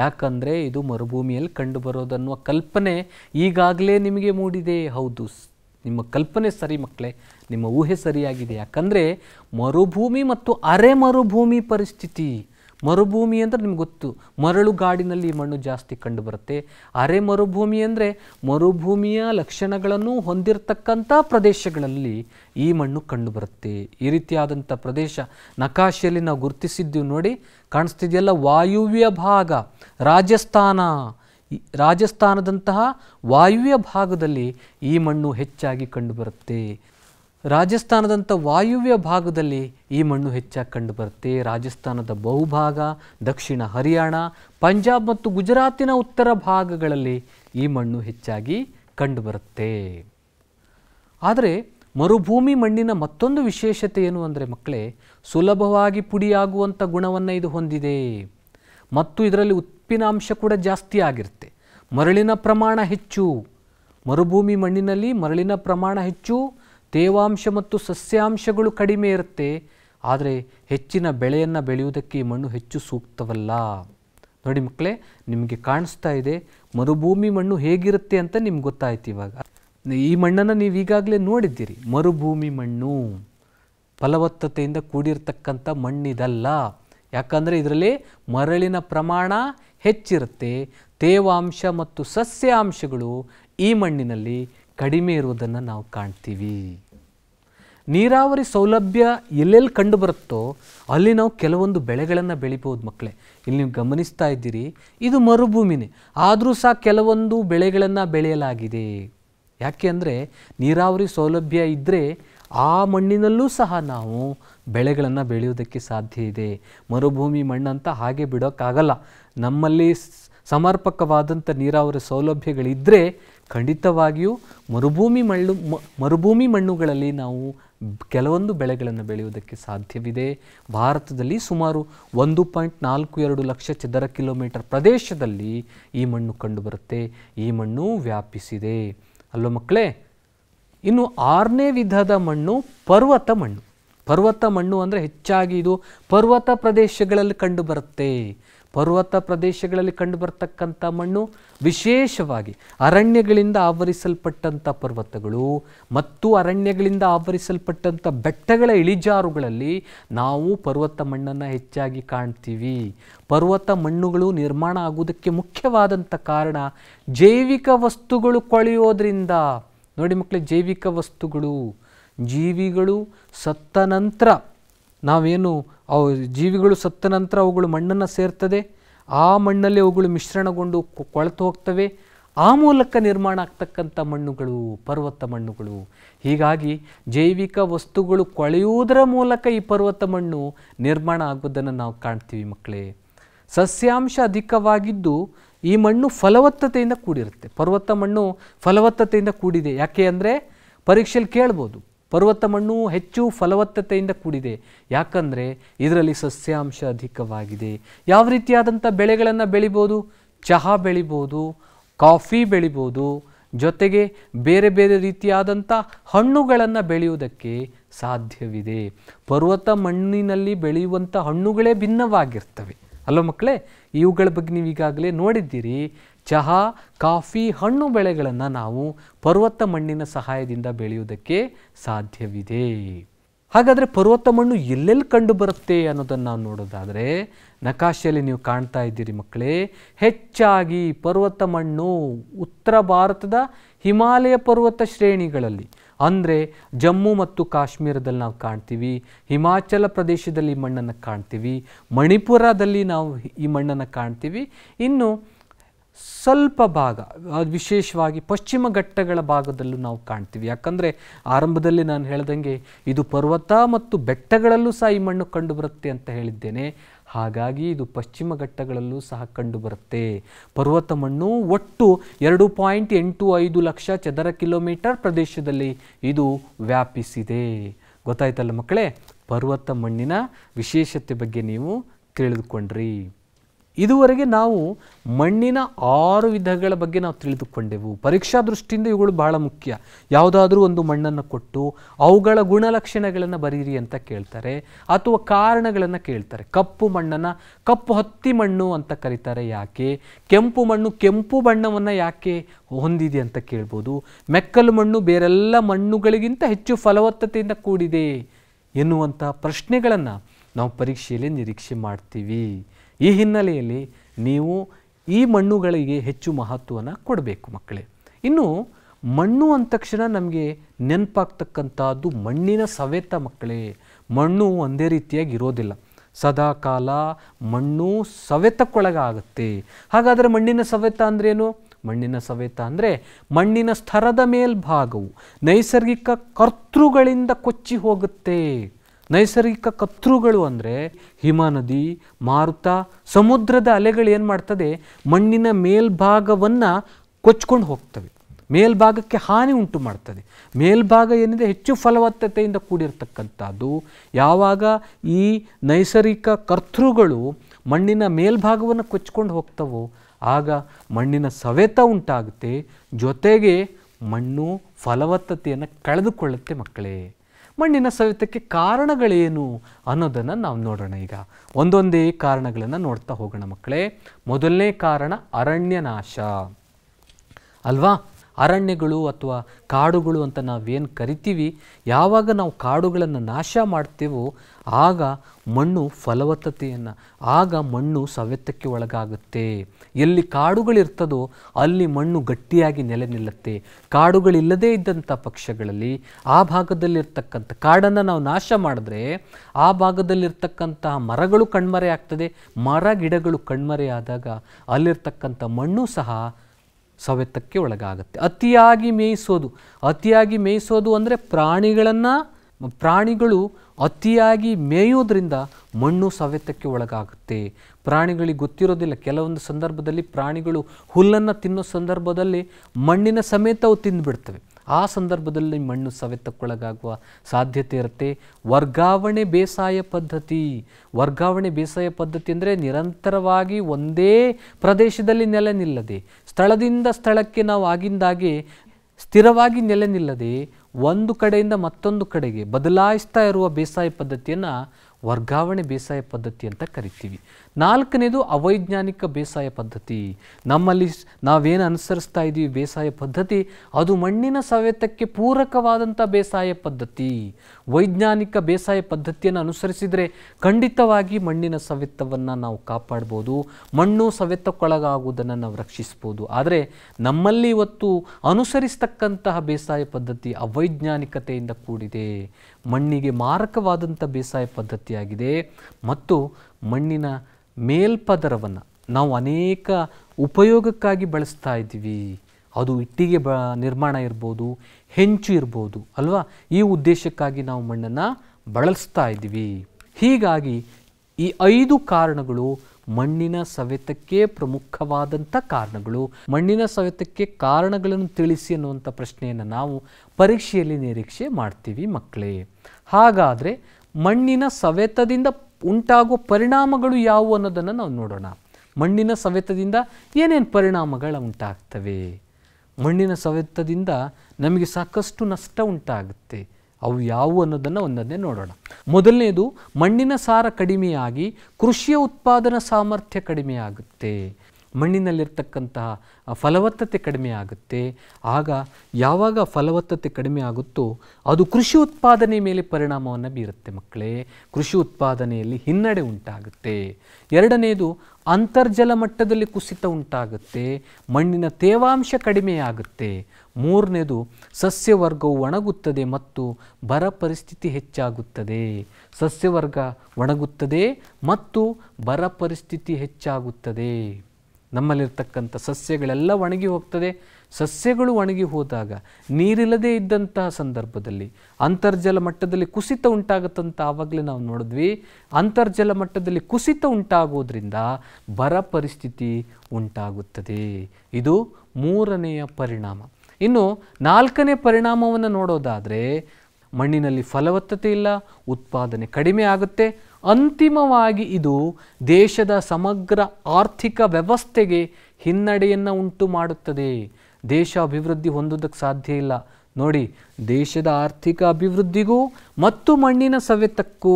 ಯಾಕಂದರೆ ಇದು ಮರುಭೂಮಿಯಲ್ಲಿ ಕಂಡುಬರೋದನ್ನುವ ಕಲ್ಪನೆ ಈಗಾಗಲೇ ನಿಮಗೆ ಮೂಡಿದೆ ಹೌದು ನಿಮ್ಮ ಕಲ್ಪನೆ ಸರಿ ಮಕ್ಕಳೇ ನಿಮ್ಮ ಊಹೆ ಸರಿಯಾಗಿದೆ ಯಾಕಂದರೆ ಮರುಭೂಮಿ ಮತ್ತು ಅರೆ ಮರುಭೂಮಿ ಪರಿಸ್ಥಿತಿ ಮರುಭೂಮಿ ಅಂದರೆ ನಿಮ್ಗೆ ಗೊತ್ತು ಮರಳು ಈ ಮಣ್ಣು ಜಾಸ್ತಿ ಕಂಡುಬರುತ್ತೆ ಅರೆ ಮರುಭೂಮಿ ಅಂದರೆ ಮರುಭೂಮಿಯ ಲಕ್ಷಣಗಳನ್ನು ಹೊಂದಿರತಕ್ಕಂಥ ಪ್ರದೇಶಗಳಲ್ಲಿ ಈ ಮಣ್ಣು ಕಂಡುಬರುತ್ತೆ ಈ ರೀತಿಯಾದಂಥ ಪ್ರದೇಶ ನಕಾಶೆಯಲ್ಲಿ ನಾವು ಗುರುತಿಸಿದ್ದೀವಿ ನೋಡಿ ಕಾಣಿಸ್ತಿದೆಯಲ್ಲ ವಾಯುವ್ಯ ಭಾಗ ರಾಜಸ್ಥಾನ ರಾಜಸ್ಥಾನದಂತಹ ವಾಯುವ್ಯ ಭಾಗದಲ್ಲಿ ಈ ಮಣ್ಣು ಹೆಚ್ಚಾಗಿ ಕಂಡುಬರುತ್ತೆ ರಾಜಸ್ಥಾನದಂಥ ವಾಯುವ್ಯ ಭಾಗದಲ್ಲಿ ಈ ಮಣ್ಣು ಹೆಚ್ಚಾಗಿ ಕಂಡುಬರುತ್ತೆ ರಾಜಸ್ಥಾನದ ಬಹುಭಾಗ ದಕ್ಷಿಣ ಹರಿಯಾಣ ಪಂಜಾಬ್ ಮತ್ತು ಗುಜರಾತಿನ ಉತ್ತರ ಭಾಗಗಳಲ್ಲಿ ಈ ಮಣ್ಣು ಹೆಚ್ಚಾಗಿ ಕಂಡುಬರುತ್ತೆ ಆದರೆ ಮರುಭೂಮಿ ಮಣ್ಣಿನ ಮತ್ತೊಂದು ವಿಶೇಷತೆ ಏನು ಅಂದರೆ ಮಕ್ಕಳೇ ಸುಲಭವಾಗಿ ಪುಡಿಯಾಗುವಂಥ ಗುಣವನ್ನು ಇದು ಹೊಂದಿದೆ ಮತ್ತು ಇದರಲ್ಲಿ ಉಪ್ಪಿನಾಂಶ ಕೂಡ ಜಾಸ್ತಿ ಆಗಿರುತ್ತೆ ಮರಳಿನ ಪ್ರಮಾಣ ಹೆಚ್ಚು ಮರುಭೂಮಿ ಮಣ್ಣಿನಲ್ಲಿ ಮರಳಿನ ಪ್ರಮಾಣ ಹೆಚ್ಚು ತೇವಾಂಶ ಮತ್ತು ಸಸ್ಯಾಂಶಗಳು ಕಡಿಮೆ ಇರುತ್ತೆ ಆದರೆ ಹೆಚ್ಚಿನ ಬೆಳೆಯನ್ನು ಬೆಳೆಯುವುದಕ್ಕೆ ಈ ಮಣ್ಣು ಹೆಚ್ಚು ಸೂಕ್ತವಲ್ಲ ನೋಡಿ ಮಕ್ಕಳೇ ನಿಮಗೆ ಕಾಣಿಸ್ತಾ ಇದೆ ಮರುಭೂಮಿ ಮಣ್ಣು ಹೇಗಿರುತ್ತೆ ಅಂತ ನಿಮ್ಗೆ ಗೊತ್ತಾಯ್ತು ಇವಾಗ ಈ ಮಣ್ಣನ್ನು ನೀವು ಈಗಾಗಲೇ ನೋಡಿದ್ದೀರಿ ಮರುಭೂಮಿ ಮಣ್ಣು ಫಲವತ್ತತೆಯಿಂದ ಕೂಡಿರ್ತಕ್ಕಂಥ ಮಣ್ಣಿದಲ್ಲ ಯಾಕಂದರೆ ಇದರಲ್ಲಿ ಮರಳಿನ ಪ್ರಮಾಣ ಹೆಚ್ಚಿರುತ್ತೆ ತೇವಾಂಶ ಮತ್ತು ಸಸ್ಯಾಂಶಗಳು ಈ ಮಣ್ಣಿನಲ್ಲಿ ಕಡಿಮೆ ಇರುವುದನ್ನು ನಾವು ಕಾಣ್ತೀವಿ ನೀರಾವರಿ ಸೌಲಭ್ಯ ಎಲ್ಲೆಲ್ಲಿ ಕಂಡು ಬರುತ್ತೋ ಅಲ್ಲಿ ನಾವು ಕೆಲವೊಂದು ಬೆಳೆಗಳನ್ನು ಬೆಳಿಬೋದು ಮಕ್ಕಳೇ ಇಲ್ಲಿ ನೀವು ಗಮನಿಸ್ತಾ ಇದ್ದೀರಿ ಇದು ಮರುಭೂಮಿನೇ ಆದರೂ ಸಹ ಕೆಲವೊಂದು ಬೆಳೆಗಳನ್ನು ಬೆಳೆಯಲಾಗಿದೆ ಯಾಕೆ ಅಂದರೆ ನೀರಾವರಿ ಸೌಲಭ್ಯ ಇದ್ದರೆ ಆ ಮಣ್ಣಿನಲ್ಲೂ ಸಹ ನಾವು ಬೆಳೆಗಳನ್ನು ಬೆಳೆಯೋದಕ್ಕೆ ಸಾಧ್ಯ ಇದೆ ಮರುಭೂಮಿ ಮಣ್ಣಂತ ಹಾಗೆ ಬಿಡೋಕ್ಕಾಗಲ್ಲ ನಮ್ಮಲ್ಲಿ ಸಮರ್ಪಕವಾದಂಥ ನೀರಾವರಿ ಸೌಲಭ್ಯಗಳಿದ್ದರೆ ಖಂಡಿತವಾಗಿಯೂ ಮರುಭೂಮಿ ಮಣ್ಣು ಮರುಭೂಮಿ ಮಣ್ಣುಗಳಲ್ಲಿ ನಾವು ಕೆಲವೊಂದು ಬೆಳೆಗಳನ್ನು ಬೆಳೆಯುವುದಕ್ಕೆ ಸಾಧ್ಯವಿದೆ ಭಾರತದಲ್ಲಿ ಸುಮಾರು ಒಂದು ಪಾಯಿಂಟ್ ನಾಲ್ಕು ಎರಡು ಲಕ್ಷ ಚದರ ಕಿಲೋಮೀಟರ್ ಪ್ರದೇಶದಲ್ಲಿ ಈ ಮಣ್ಣು ಕಂಡುಬರುತ್ತೆ ಈ ಮಣ್ಣು ವ್ಯಾಪಿಸಿದೆ ಅಲ್ಲೋ ಮಕ್ಕಳೇ ಇನ್ನು ಆರನೇ ವಿಧದ ಮಣ್ಣು ಪರ್ವತ ಮಣ್ಣು ಪರ್ವತ ಮಣ್ಣು ಅಂದರೆ ಹೆಚ್ಚಾಗಿ ಇದು ಪರ್ವತ ಪ್ರದೇಶಗಳಲ್ಲಿ ಕಂಡುಬರುತ್ತೆ ಪರ್ವತ ಪ್ರದೇಶಗಳಲ್ಲಿ ಕಂಡುಬರ್ತಕ್ಕಂಥ ಮಣ್ಣು ವಿಶೇಷವಾಗಿ ಅರಣ್ಯಗಳಿಂದ ಆವರಿಸಲ್ಪಟ್ಟಂಥ ಪರ್ವತಗಳು ಮತ್ತು ಅರಣ್ಯಗಳಿಂದ ಆವರಿಸಲ್ಪಟ್ಟಂಥ ಬೆಟ್ಟಗಳ ಇಳಿಜಾರುಗಳಲ್ಲಿ ನಾವು ಪರ್ವತ ಮಣ್ಣನ್ನು ಹೆಚ್ಚಾಗಿ ಕಾಣ್ತೀವಿ ಪರ್ವತ ಮಣ್ಣುಗಳು ನಿರ್ಮಾಣ ಆಗುವುದಕ್ಕೆ ಮುಖ್ಯವಾದಂಥ ಕಾರಣ ಜೈವಿಕ ವಸ್ತುಗಳು ಕೊಳೆಯೋದ್ರಿಂದ ನೋಡಿ ಮಕ್ಕಳೇ ಜೈವಿಕ ವಸ್ತುಗಳು ಜೀವಿಗಳು ಸತ್ತ ನಂತರ ನಾವೇನು ಅವು ಜೀವಿಗಳು ಸತ್ತ ನಂತರ ಅವುಗಳು ಮಣ್ಣನ್ನು ಸೇರ್ತದೆ ಆ ಮಣ್ಣಲ್ಲಿ ಅವುಗಳು ಮಿಶ್ರಣಗೊಂಡು ಕೊಳೆತು ಹೋಗ್ತವೆ ಆ ಮೂಲಕ ನಿರ್ಮಾಣ ಆಗ್ತಕ್ಕಂಥ ಮಣ್ಣುಗಳು ಪರ್ವತ ಮಣ್ಣುಗಳು ಹೀಗಾಗಿ ಜೈವಿಕ ವಸ್ತುಗಳು ಕೊಳೆಯುವುದರ ಮೂಲಕ ಈ ಪರ್ವತ ಮಣ್ಣು ನಿರ್ಮಾಣ ಆಗೋದನ್ನು ನಾವು ಕಾಣ್ತೀವಿ ಮಕ್ಕಳೇ ಸಸ್ಯಾಂಶ ಅಧಿಕವಾಗಿದ್ದು ಈ ಮಣ್ಣು ಫಲವತ್ತತೆಯಿಂದ ಕೂಡಿರುತ್ತೆ ಪರ್ವತ ಮಣ್ಣು ಫಲವತ್ತತೆಯಿಂದ ಕೂಡಿದೆ ಯಾಕೆ ಅಂದರೆ ಪರೀಕ್ಷೆಯಲ್ಲಿ ಕೇಳ್ಬೋದು ಪರ್ವತ ಮಣ್ಣು ಹೆಚ್ಚು ಫಲವತ್ತತೆಯಿಂದ ಕೂಡಿದೆ ಯಾಕಂದರೆ ಇದರಲ್ಲಿ ಸಸ್ಯಾಂಶ ಅಧಿಕವಾಗಿದೆ ಯಾವ ರೀತಿಯಾದಂಥ ಬೆಳೆಗಳನ್ನು ಬೆಳಿಬೋದು ಚಹಾ ಬೆಳಿಬೋದು ಕಾಫಿ ಬೆಳಿಬೋದು ಜೊತೆಗೆ ಬೇರೆ ಬೇರೆ ರೀತಿಯಾದಂಥ ಹಣ್ಣುಗಳನ್ನು ಬೆಳೆಯುವುದಕ್ಕೆ ಸಾಧ್ಯವಿದೆ ಪರ್ವತ ಮಣ್ಣಿನಲ್ಲಿ ಬೆಳೆಯುವಂಥ ಹಣ್ಣುಗಳೇ ಭಿನ್ನವಾಗಿರ್ತವೆ ಅಲ್ಲೋ ಮಕ್ಕಳೇ ಇವುಗಳ ಬಗ್ಗೆ ನೀವು ಈಗಾಗಲೇ ನೋಡಿದ್ದೀರಿ ಚಹಾ ಕಾಫಿ ಹಣ್ಣು ಬೆಳೆಗಳನ್ನು ನಾವು ಪರ್ವತ ಮಣ್ಣಿನ ಸಹಾಯದಿಂದ ಬೆಳೆಯುವುದಕ್ಕೆ ಸಾಧ್ಯವಿದೆ ಹಾಗಾದರೆ ಪರ್ವತ ಮಣ್ಣು ಎಲ್ಲೆಲ್ಲಿ ಕಂಡು ಬರುತ್ತೆ ಅನ್ನೋದನ್ನು ನಾವು ನೋಡೋದಾದರೆ ನಕಾಶೆಯಲ್ಲಿ ನೀವು ಕಾಣ್ತಾ ಇದ್ದೀರಿ ಮಕ್ಕಳೇ ಹೆಚ್ಚಾಗಿ ಪರ್ವತ ಮಣ್ಣು ಉತ್ತರ ಭಾರತದ ಹಿಮಾಲಯ ಪರ್ವತ ಶ್ರೇಣಿಗಳಲ್ಲಿ ಅಂದರೆ ಜಮ್ಮು ಮತ್ತು ಕಾಶ್ಮೀರದಲ್ಲಿ ನಾವು ಕಾಣ್ತೀವಿ ಹಿಮಾಚಲ ಪ್ರದೇಶದಲ್ಲಿ ಈ ಮಣ್ಣನ್ನು ಕಾಣ್ತೀವಿ ಮಣಿಪುರದಲ್ಲಿ ನಾವು ಈ ಮಣ್ಣನ್ನು ಕಾಣ್ತೀವಿ ಇನ್ನು ಸ್ವಲ್ಪ ಭಾಗ ವಿಶೇಷವಾಗಿ ಪಶ್ಚಿಮ ಘಟ್ಟಗಳ ಭಾಗದಲ್ಲೂ ನಾವು ಕಾಣ್ತೀವಿ ಯಾಕಂದರೆ ಆರಂಭದಲ್ಲಿ ನಾನು ಹೇಳ್ದಂಗೆ ಇದು ಪರ್ವತ ಮತ್ತು ಬೆಟ್ಟಗಳಲ್ಲೂ ಸಹ ಈ ಮಣ್ಣು ಕಂಡುಬರುತ್ತೆ ಅಂತ ಹೇಳಿದ್ದೇನೆ ಹಾಗಾಗಿ ಇದು ಪಶ್ಚಿಮ ಘಟ್ಟಗಳಲ್ಲೂ ಸಹ ಕಂಡುಬರುತ್ತೆ ಪರ್ವತ ಮಣ್ಣು ಒಟ್ಟು ಎರಡು ಪಾಯಿಂಟ್ ಎಂಟು ಐದು ಲಕ್ಷ ಚದರ ಕಿಲೋಮೀಟರ್ ಪ್ರದೇಶದಲ್ಲಿ ಇದು ವ್ಯಾಪಿಸಿದೆ ಗೊತ್ತಾಯ್ತಲ್ಲ ಮಕ್ಕಳೇ ಪರ್ವತ ಮಣ್ಣಿನ ವಿಶೇಷತೆ ಬಗ್ಗೆ ನೀವು ತಿಳಿದುಕೊಂಡ್ರಿ ಇದುವರೆಗೆ ನಾವು ಮಣ್ಣಿನ ಆರು ವಿಧಗಳ ಬಗ್ಗೆ ನಾವು ತಿಳಿದುಕೊಂಡೆವು ಪರೀಕ್ಷಾ ದೃಷ್ಟಿಯಿಂದ ಇವುಗಳು ಬಹಳ ಮುಖ್ಯ ಯಾವುದಾದ್ರೂ ಒಂದು ಮಣ್ಣನ್ನು ಕೊಟ್ಟು ಅವುಗಳ ಗುಣಲಕ್ಷಣಗಳನ್ನು ಬರೀರಿ ಅಂತ ಕೇಳ್ತಾರೆ ಅಥವಾ ಕಾರಣಗಳನ್ನು ಕೇಳ್ತಾರೆ ಕಪ್ಪು ಮಣ್ಣನ್ನು ಕಪ್ಪು ಹತ್ತಿ ಮಣ್ಣು ಅಂತ ಕರೀತಾರೆ ಯಾಕೆ ಕೆಂಪು ಮಣ್ಣು ಕೆಂಪು ಬಣ್ಣವನ್ನು ಯಾಕೆ ಹೊಂದಿದೆ ಅಂತ ಕೇಳ್ಬೋದು ಮೆಕ್ಕಲು ಮಣ್ಣು ಬೇರೆಲ್ಲ ಮಣ್ಣುಗಳಿಗಿಂತ ಹೆಚ್ಚು ಫಲವತ್ತತೆಯಿಂದ ಕೂಡಿದೆ ಎನ್ನುವಂತಹ ಪ್ರಶ್ನೆಗಳನ್ನು ನಾವು ಪರೀಕ್ಷೆಯಲ್ಲಿ ನಿರೀಕ್ಷೆ ಮಾಡ್ತೀವಿ ಈ ಹಿನ್ನೆಲೆಯಲ್ಲಿ ನೀವು ಈ ಮಣ್ಣುಗಳಿಗೆ ಹೆಚ್ಚು ಮಹತ್ವವನ್ನು ಕೊಡಬೇಕು ಮಕ್ಕಳೇ ಇನ್ನು ಮಣ್ಣು ಅಂದ ತಕ್ಷಣ ನಮಗೆ ನೆನಪಾಗ್ತಕ್ಕಂಥದ್ದು ಮಣ್ಣಿನ ಸವೆತ ಮಕ್ಕಳೇ ಮಣ್ಣು ಒಂದೇ ರೀತಿಯಾಗಿ ಇರೋದಿಲ್ಲ ಸದಾ ಕಾಲ ಮಣ್ಣು ಸವೆತಕ್ಕೊಳಗಾಗುತ್ತೆ ಹಾಗಾದರೆ ಮಣ್ಣಿನ ಸವೆತ ಅಂದ್ರೇನು ಮಣ್ಣಿನ ಸವೆತ ಅಂದರೆ ಮಣ್ಣಿನ ಸ್ತರದ ಮೇಲ್ಭಾಗವು ನೈಸರ್ಗಿಕ ಕರ್ತೃಗಳಿಂದ ಕೊಚ್ಚಿ ಹೋಗುತ್ತೆ ನೈಸರ್ಗಿಕ ಕತ್ರುಗಳು ಅಂದರೆ ಹಿಮ ನದಿ ಮಾರುತ ಸಮುದ್ರದ ಅಲೆಗಳು ಏನು ಮಾಡ್ತದೆ ಮಣ್ಣಿನ ಮೇಲ್ಭಾಗವನ್ನು ಕೊಚ್ಕೊಂಡು ಹೋಗ್ತವೆ ಮೇಲ್ಭಾಗಕ್ಕೆ ಹಾನಿ ಉಂಟು ಮಾಡ್ತದೆ ಮೇಲ್ಭಾಗ ಏನಿದೆ ಹೆಚ್ಚು ಫಲವತ್ತತೆಯಿಂದ ಕೂಡಿರ್ತಕ್ಕಂಥದ್ದು ಯಾವಾಗ ಈ ನೈಸರ್ಗಿಕ ಕರ್ತೃಗಳು ಮಣ್ಣಿನ ಮೇಲ್ಭಾಗವನ್ನು ಕೊಚ್ಕೊಂಡು ಹೋಗ್ತವೋ ಆಗ ಮಣ್ಣಿನ ಸವೆತ ಉಂಟಾಗುತ್ತೆ ಜೊತೆಗೆ ಮಣ್ಣು ಫಲವತ್ತತೆಯನ್ನು ಕಳೆದುಕೊಳ್ಳುತ್ತೆ ಮಕ್ಕಳೇ ಮಣ್ಣಿನ ಸವೆತಕ್ಕೆ ಕಾರಣಗಳೇನು ಅನ್ನೋದನ್ನು ನಾವು ನೋಡೋಣ ಈಗ ಒಂದೊಂದೇ ಕಾರಣಗಳನ್ನು ನೋಡ್ತಾ ಹೋಗೋಣ ಮಕ್ಕಳೇ ಮೊದಲನೇ ಕಾರಣ ಅರಣ್ಯನಾಶ ಅಲ್ವಾ ಅರಣ್ಯಗಳು ಅಥವಾ ಕಾಡುಗಳು ಅಂತ ನಾವೇನು ಕರಿತೀವಿ ಯಾವಾಗ ನಾವು ಕಾಡುಗಳನ್ನು ನಾಶ ಮಾಡ್ತೇವೋ ಆಗ ಮಣ್ಣು ಫಲವತ್ತತೆಯನ್ನು ಆಗ ಮಣ್ಣು ಸವೆತಕ್ಕೆ ಒಳಗಾಗುತ್ತೆ ಎಲ್ಲಿ ಕಾಡುಗಳಿರ್ತದೋ ಅಲ್ಲಿ ಮಣ್ಣು ಗಟ್ಟಿಯಾಗಿ ನೆಲೆ ನಿಲ್ಲುತ್ತೆ ಕಾಡುಗಳಿಲ್ಲದೇ ಇದ್ದಂಥ ಪಕ್ಷಗಳಲ್ಲಿ ಆ ಭಾಗದಲ್ಲಿರ್ತಕ್ಕಂಥ ಕಾಡನ್ನು ನಾವು ನಾಶ ಮಾಡಿದ್ರೆ ಆ ಭಾಗದಲ್ಲಿರ್ತಕ್ಕಂತಹ ಮರಗಳು ಕಣ್ಮರೆಯಾಗ್ತದೆ ಆಗ್ತದೆ ಮರ ಗಿಡಗಳು ಕಣ್ಮರೆಯಾದಾಗ ಅಲ್ಲಿರ್ತಕ್ಕಂಥ ಮಣ್ಣು ಸಹ ಸವೆತ್ತಕ್ಕೆ ಒಳಗಾಗುತ್ತೆ ಅತಿಯಾಗಿ ಮೇಯಿಸೋದು ಅತಿಯಾಗಿ ಮೇಯಿಸೋದು ಅಂದರೆ ಪ್ರಾಣಿಗಳನ್ನು ಪ್ರಾಣಿಗಳು ಅತಿಯಾಗಿ ಮೇಯೋದ್ರಿಂದ ಮಣ್ಣು ಸವೆತಕ್ಕೆ ಒಳಗಾಗುತ್ತೆ ಪ್ರಾಣಿಗಳಿಗೆ ಗೊತ್ತಿರೋದಿಲ್ಲ ಕೆಲವೊಂದು ಸಂದರ್ಭದಲ್ಲಿ ಪ್ರಾಣಿಗಳು ಹುಲ್ಲನ್ನು ತಿನ್ನೋ ಸಂದರ್ಭದಲ್ಲಿ ಮಣ್ಣಿನ ಸಮೇತ ಅವು ತಿಂದುಬಿಡ್ತವೆ ಆ ಸಂದರ್ಭದಲ್ಲಿ ಮಣ್ಣು ಸವೆತಕ್ಕೊಳಗಾಗುವ ಸಾಧ್ಯತೆ ಇರುತ್ತೆ ವರ್ಗಾವಣೆ ಬೇಸಾಯ ಪದ್ಧತಿ ವರ್ಗಾವಣೆ ಬೇಸಾಯ ಪದ್ಧತಿ ಅಂದರೆ ನಿರಂತರವಾಗಿ ಒಂದೇ ಪ್ರದೇಶದಲ್ಲಿ ನೆಲೆ ನಿಲ್ಲದೆ ಸ್ಥಳದಿಂದ ಸ್ಥಳಕ್ಕೆ ನಾವು ಆಗಿಂದಾಗೆ ಸ್ಥಿರವಾಗಿ ನೆಲೆ ನಿಲ್ಲದೆ ಒಂದು ಕಡೆಯಿಂದ ಮತ್ತೊಂದು ಕಡೆಗೆ ಬದಲಾಯಿಸ್ತಾ ಇರುವ ಬೇಸಾಯ ಪದ್ಧತಿಯನ್ನು ವರ್ಗಾವಣೆ ಬೇಸಾಯ ಪದ್ಧತಿ ಅಂತ ಕರಿತೀವಿ ನಾಲ್ಕನೇದು ಅವೈಜ್ಞಾನಿಕ ಬೇಸಾಯ ಪದ್ಧತಿ ನಮ್ಮಲ್ಲಿ ನಾವೇನು ಅನುಸರಿಸ್ತಾ ಇದ್ದೀವಿ ಬೇಸಾಯ ಪದ್ಧತಿ ಅದು ಮಣ್ಣಿನ ಸವೆತಕ್ಕೆ ಪೂರಕವಾದಂಥ ಬೇಸಾಯ ಪದ್ಧತಿ ವೈಜ್ಞಾನಿಕ ಬೇಸಾಯ ಪದ್ಧತಿಯನ್ನು ಅನುಸರಿಸಿದರೆ ಖಂಡಿತವಾಗಿ ಮಣ್ಣಿನ ಸವೆತ್ತವನ್ನು ನಾವು ಕಾಪಾಡ್ಬೋದು ಮಣ್ಣು ಸವೆತ್ತಕ್ಕೊಳಗಾಗುವುದನ್ನು ನಾವು ರಕ್ಷಿಸ್ಬೋದು ಆದರೆ ನಮ್ಮಲ್ಲಿ ಇವತ್ತು ಅನುಸರಿಸ್ತಕ್ಕಂತಹ ಬೇಸಾಯ ಪದ್ಧತಿ ಅವೈಜ್ಞಾನಿಕತೆಯಿಂದ ಕೂಡಿದೆ ಮಣ್ಣಿಗೆ ಮಾರಕವಾದಂಥ ಬೇಸಾಯ ಪದ್ಧತಿಯಾಗಿದೆ ಮತ್ತು ಮಣ್ಣಿನ ಮೇಲ್ಪದರವನ್ನು ನಾವು ಅನೇಕ ಉಪಯೋಗಕ್ಕಾಗಿ ಬಳಸ್ತಾ ಇದ್ದೀವಿ ಅದು ಇಟ್ಟಿಗೆ ಬ ನಿರ್ಮಾಣ ಇರ್ಬೋದು ಹೆಂಚು ಇರ್ಬೋದು ಅಲ್ವಾ ಈ ಉದ್ದೇಶಕ್ಕಾಗಿ ನಾವು ಮಣ್ಣನ್ನು ಬಳಸ್ತಾ ಇದ್ದೀವಿ ಹೀಗಾಗಿ ಈ ಐದು ಕಾರಣಗಳು ಮಣ್ಣಿನ ಸವೆತಕ್ಕೆ ಪ್ರಮುಖವಾದಂಥ ಕಾರಣಗಳು ಮಣ್ಣಿನ ಸವೆತಕ್ಕೆ ಕಾರಣಗಳನ್ನು ತಿಳಿಸಿ ಅನ್ನುವಂಥ ಪ್ರಶ್ನೆಯನ್ನು ನಾವು ಪರೀಕ್ಷೆಯಲ್ಲಿ ನಿರೀಕ್ಷೆ ಮಾಡ್ತೀವಿ ಮಕ್ಕಳೇ ಹಾಗಾದರೆ ಮಣ್ಣಿನ ಸವೆತದಿಂದ ಉಂಟಾಗುವ ಪರಿಣಾಮಗಳು ಯಾವುವು ಅನ್ನೋದನ್ನು ನಾವು ನೋಡೋಣ ಮಣ್ಣಿನ ಸವೆತದಿಂದ ಏನೇನು ಪರಿಣಾಮಗಳು ಉಂಟಾಗ್ತವೆ ಮಣ್ಣಿನ ಸವೆತದಿಂದ ನಮಗೆ ಸಾಕಷ್ಟು ನಷ್ಟ ಉಂಟಾಗುತ್ತೆ ಅವು ಯಾವುವು ಅನ್ನೋದನ್ನು ಒಂದನ್ನೇ ನೋಡೋಣ ಮೊದಲನೇದು ಮಣ್ಣಿನ ಸಾರ ಕಡಿಮೆಯಾಗಿ ಕೃಷಿಯ ಉತ್ಪಾದನಾ ಸಾಮರ್ಥ್ಯ ಕಡಿಮೆಯಾಗುತ್ತೆ ಮಣ್ಣಿನಲ್ಲಿರ್ತಕ್ಕಂತಹ ಫಲವತ್ತತೆ ಕಡಿಮೆ ಆಗುತ್ತೆ ಆಗ ಯಾವಾಗ ಫಲವತ್ತತೆ ಕಡಿಮೆ ಆಗುತ್ತೋ ಅದು ಕೃಷಿ ಉತ್ಪಾದನೆ ಮೇಲೆ ಪರಿಣಾಮವನ್ನು ಬೀರುತ್ತೆ ಮಕ್ಕಳೇ ಕೃಷಿ ಉತ್ಪಾದನೆಯಲ್ಲಿ ಹಿನ್ನಡೆ ಉಂಟಾಗುತ್ತೆ ಎರಡನೆಯದು ಅಂತರ್ಜಲ ಮಟ್ಟದಲ್ಲಿ ಕುಸಿತ ಉಂಟಾಗುತ್ತೆ ಮಣ್ಣಿನ ತೇವಾಂಶ ಕಡಿಮೆಯಾಗುತ್ತೆ ಮೂರನೇದು ಸಸ್ಯವರ್ಗವು ಒಣಗುತ್ತದೆ ಮತ್ತು ಬರ ಪರಿಸ್ಥಿತಿ ಹೆಚ್ಚಾಗುತ್ತದೆ ಸಸ್ಯವರ್ಗ ಒಣಗುತ್ತದೆ ಮತ್ತು ಬರ ಪರಿಸ್ಥಿತಿ ಹೆಚ್ಚಾಗುತ್ತದೆ ನಮ್ಮಲ್ಲಿರ್ತಕ್ಕಂಥ ಸಸ್ಯಗಳೆಲ್ಲ ಒಣಗಿ ಹೋಗ್ತದೆ ಸಸ್ಯಗಳು ಒಣಗಿ ಹೋದಾಗ ನೀರಿಲ್ಲದೇ ಇದ್ದಂತಹ ಸಂದರ್ಭದಲ್ಲಿ ಅಂತರ್ಜಲ ಮಟ್ಟದಲ್ಲಿ ಕುಸಿತ ಉಂಟಾಗುತ್ತಂತ ಆವಾಗಲೇ ನಾವು ನೋಡಿದ್ವಿ ಅಂತರ್ಜಲ ಮಟ್ಟದಲ್ಲಿ ಕುಸಿತ ಉಂಟಾಗೋದ್ರಿಂದ ಬರ ಪರಿಸ್ಥಿತಿ ಉಂಟಾಗುತ್ತದೆ ಇದು ಮೂರನೆಯ ಪರಿಣಾಮ ಇನ್ನು ನಾಲ್ಕನೇ ಪರಿಣಾಮವನ್ನು ನೋಡೋದಾದರೆ ಮಣ್ಣಿನಲ್ಲಿ ಫಲವತ್ತತೆ ಇಲ್ಲ ಉತ್ಪಾದನೆ ಕಡಿಮೆ ಆಗುತ್ತೆ ಅಂತಿಮವಾಗಿ ಇದು ದೇಶದ ಸಮಗ್ರ ಆರ್ಥಿಕ ವ್ಯವಸ್ಥೆಗೆ ಹಿನ್ನಡೆಯನ್ನು ಉಂಟು ಮಾಡುತ್ತದೆ ದೇಶ ಅಭಿವೃದ್ಧಿ ಹೊಂದೋದಕ್ಕೆ ಸಾಧ್ಯ ಇಲ್ಲ ನೋಡಿ ದೇಶದ ಆರ್ಥಿಕ ಅಭಿವೃದ್ಧಿಗೂ ಮತ್ತು ಮಣ್ಣಿನ ಸವೆತಕ್ಕೂ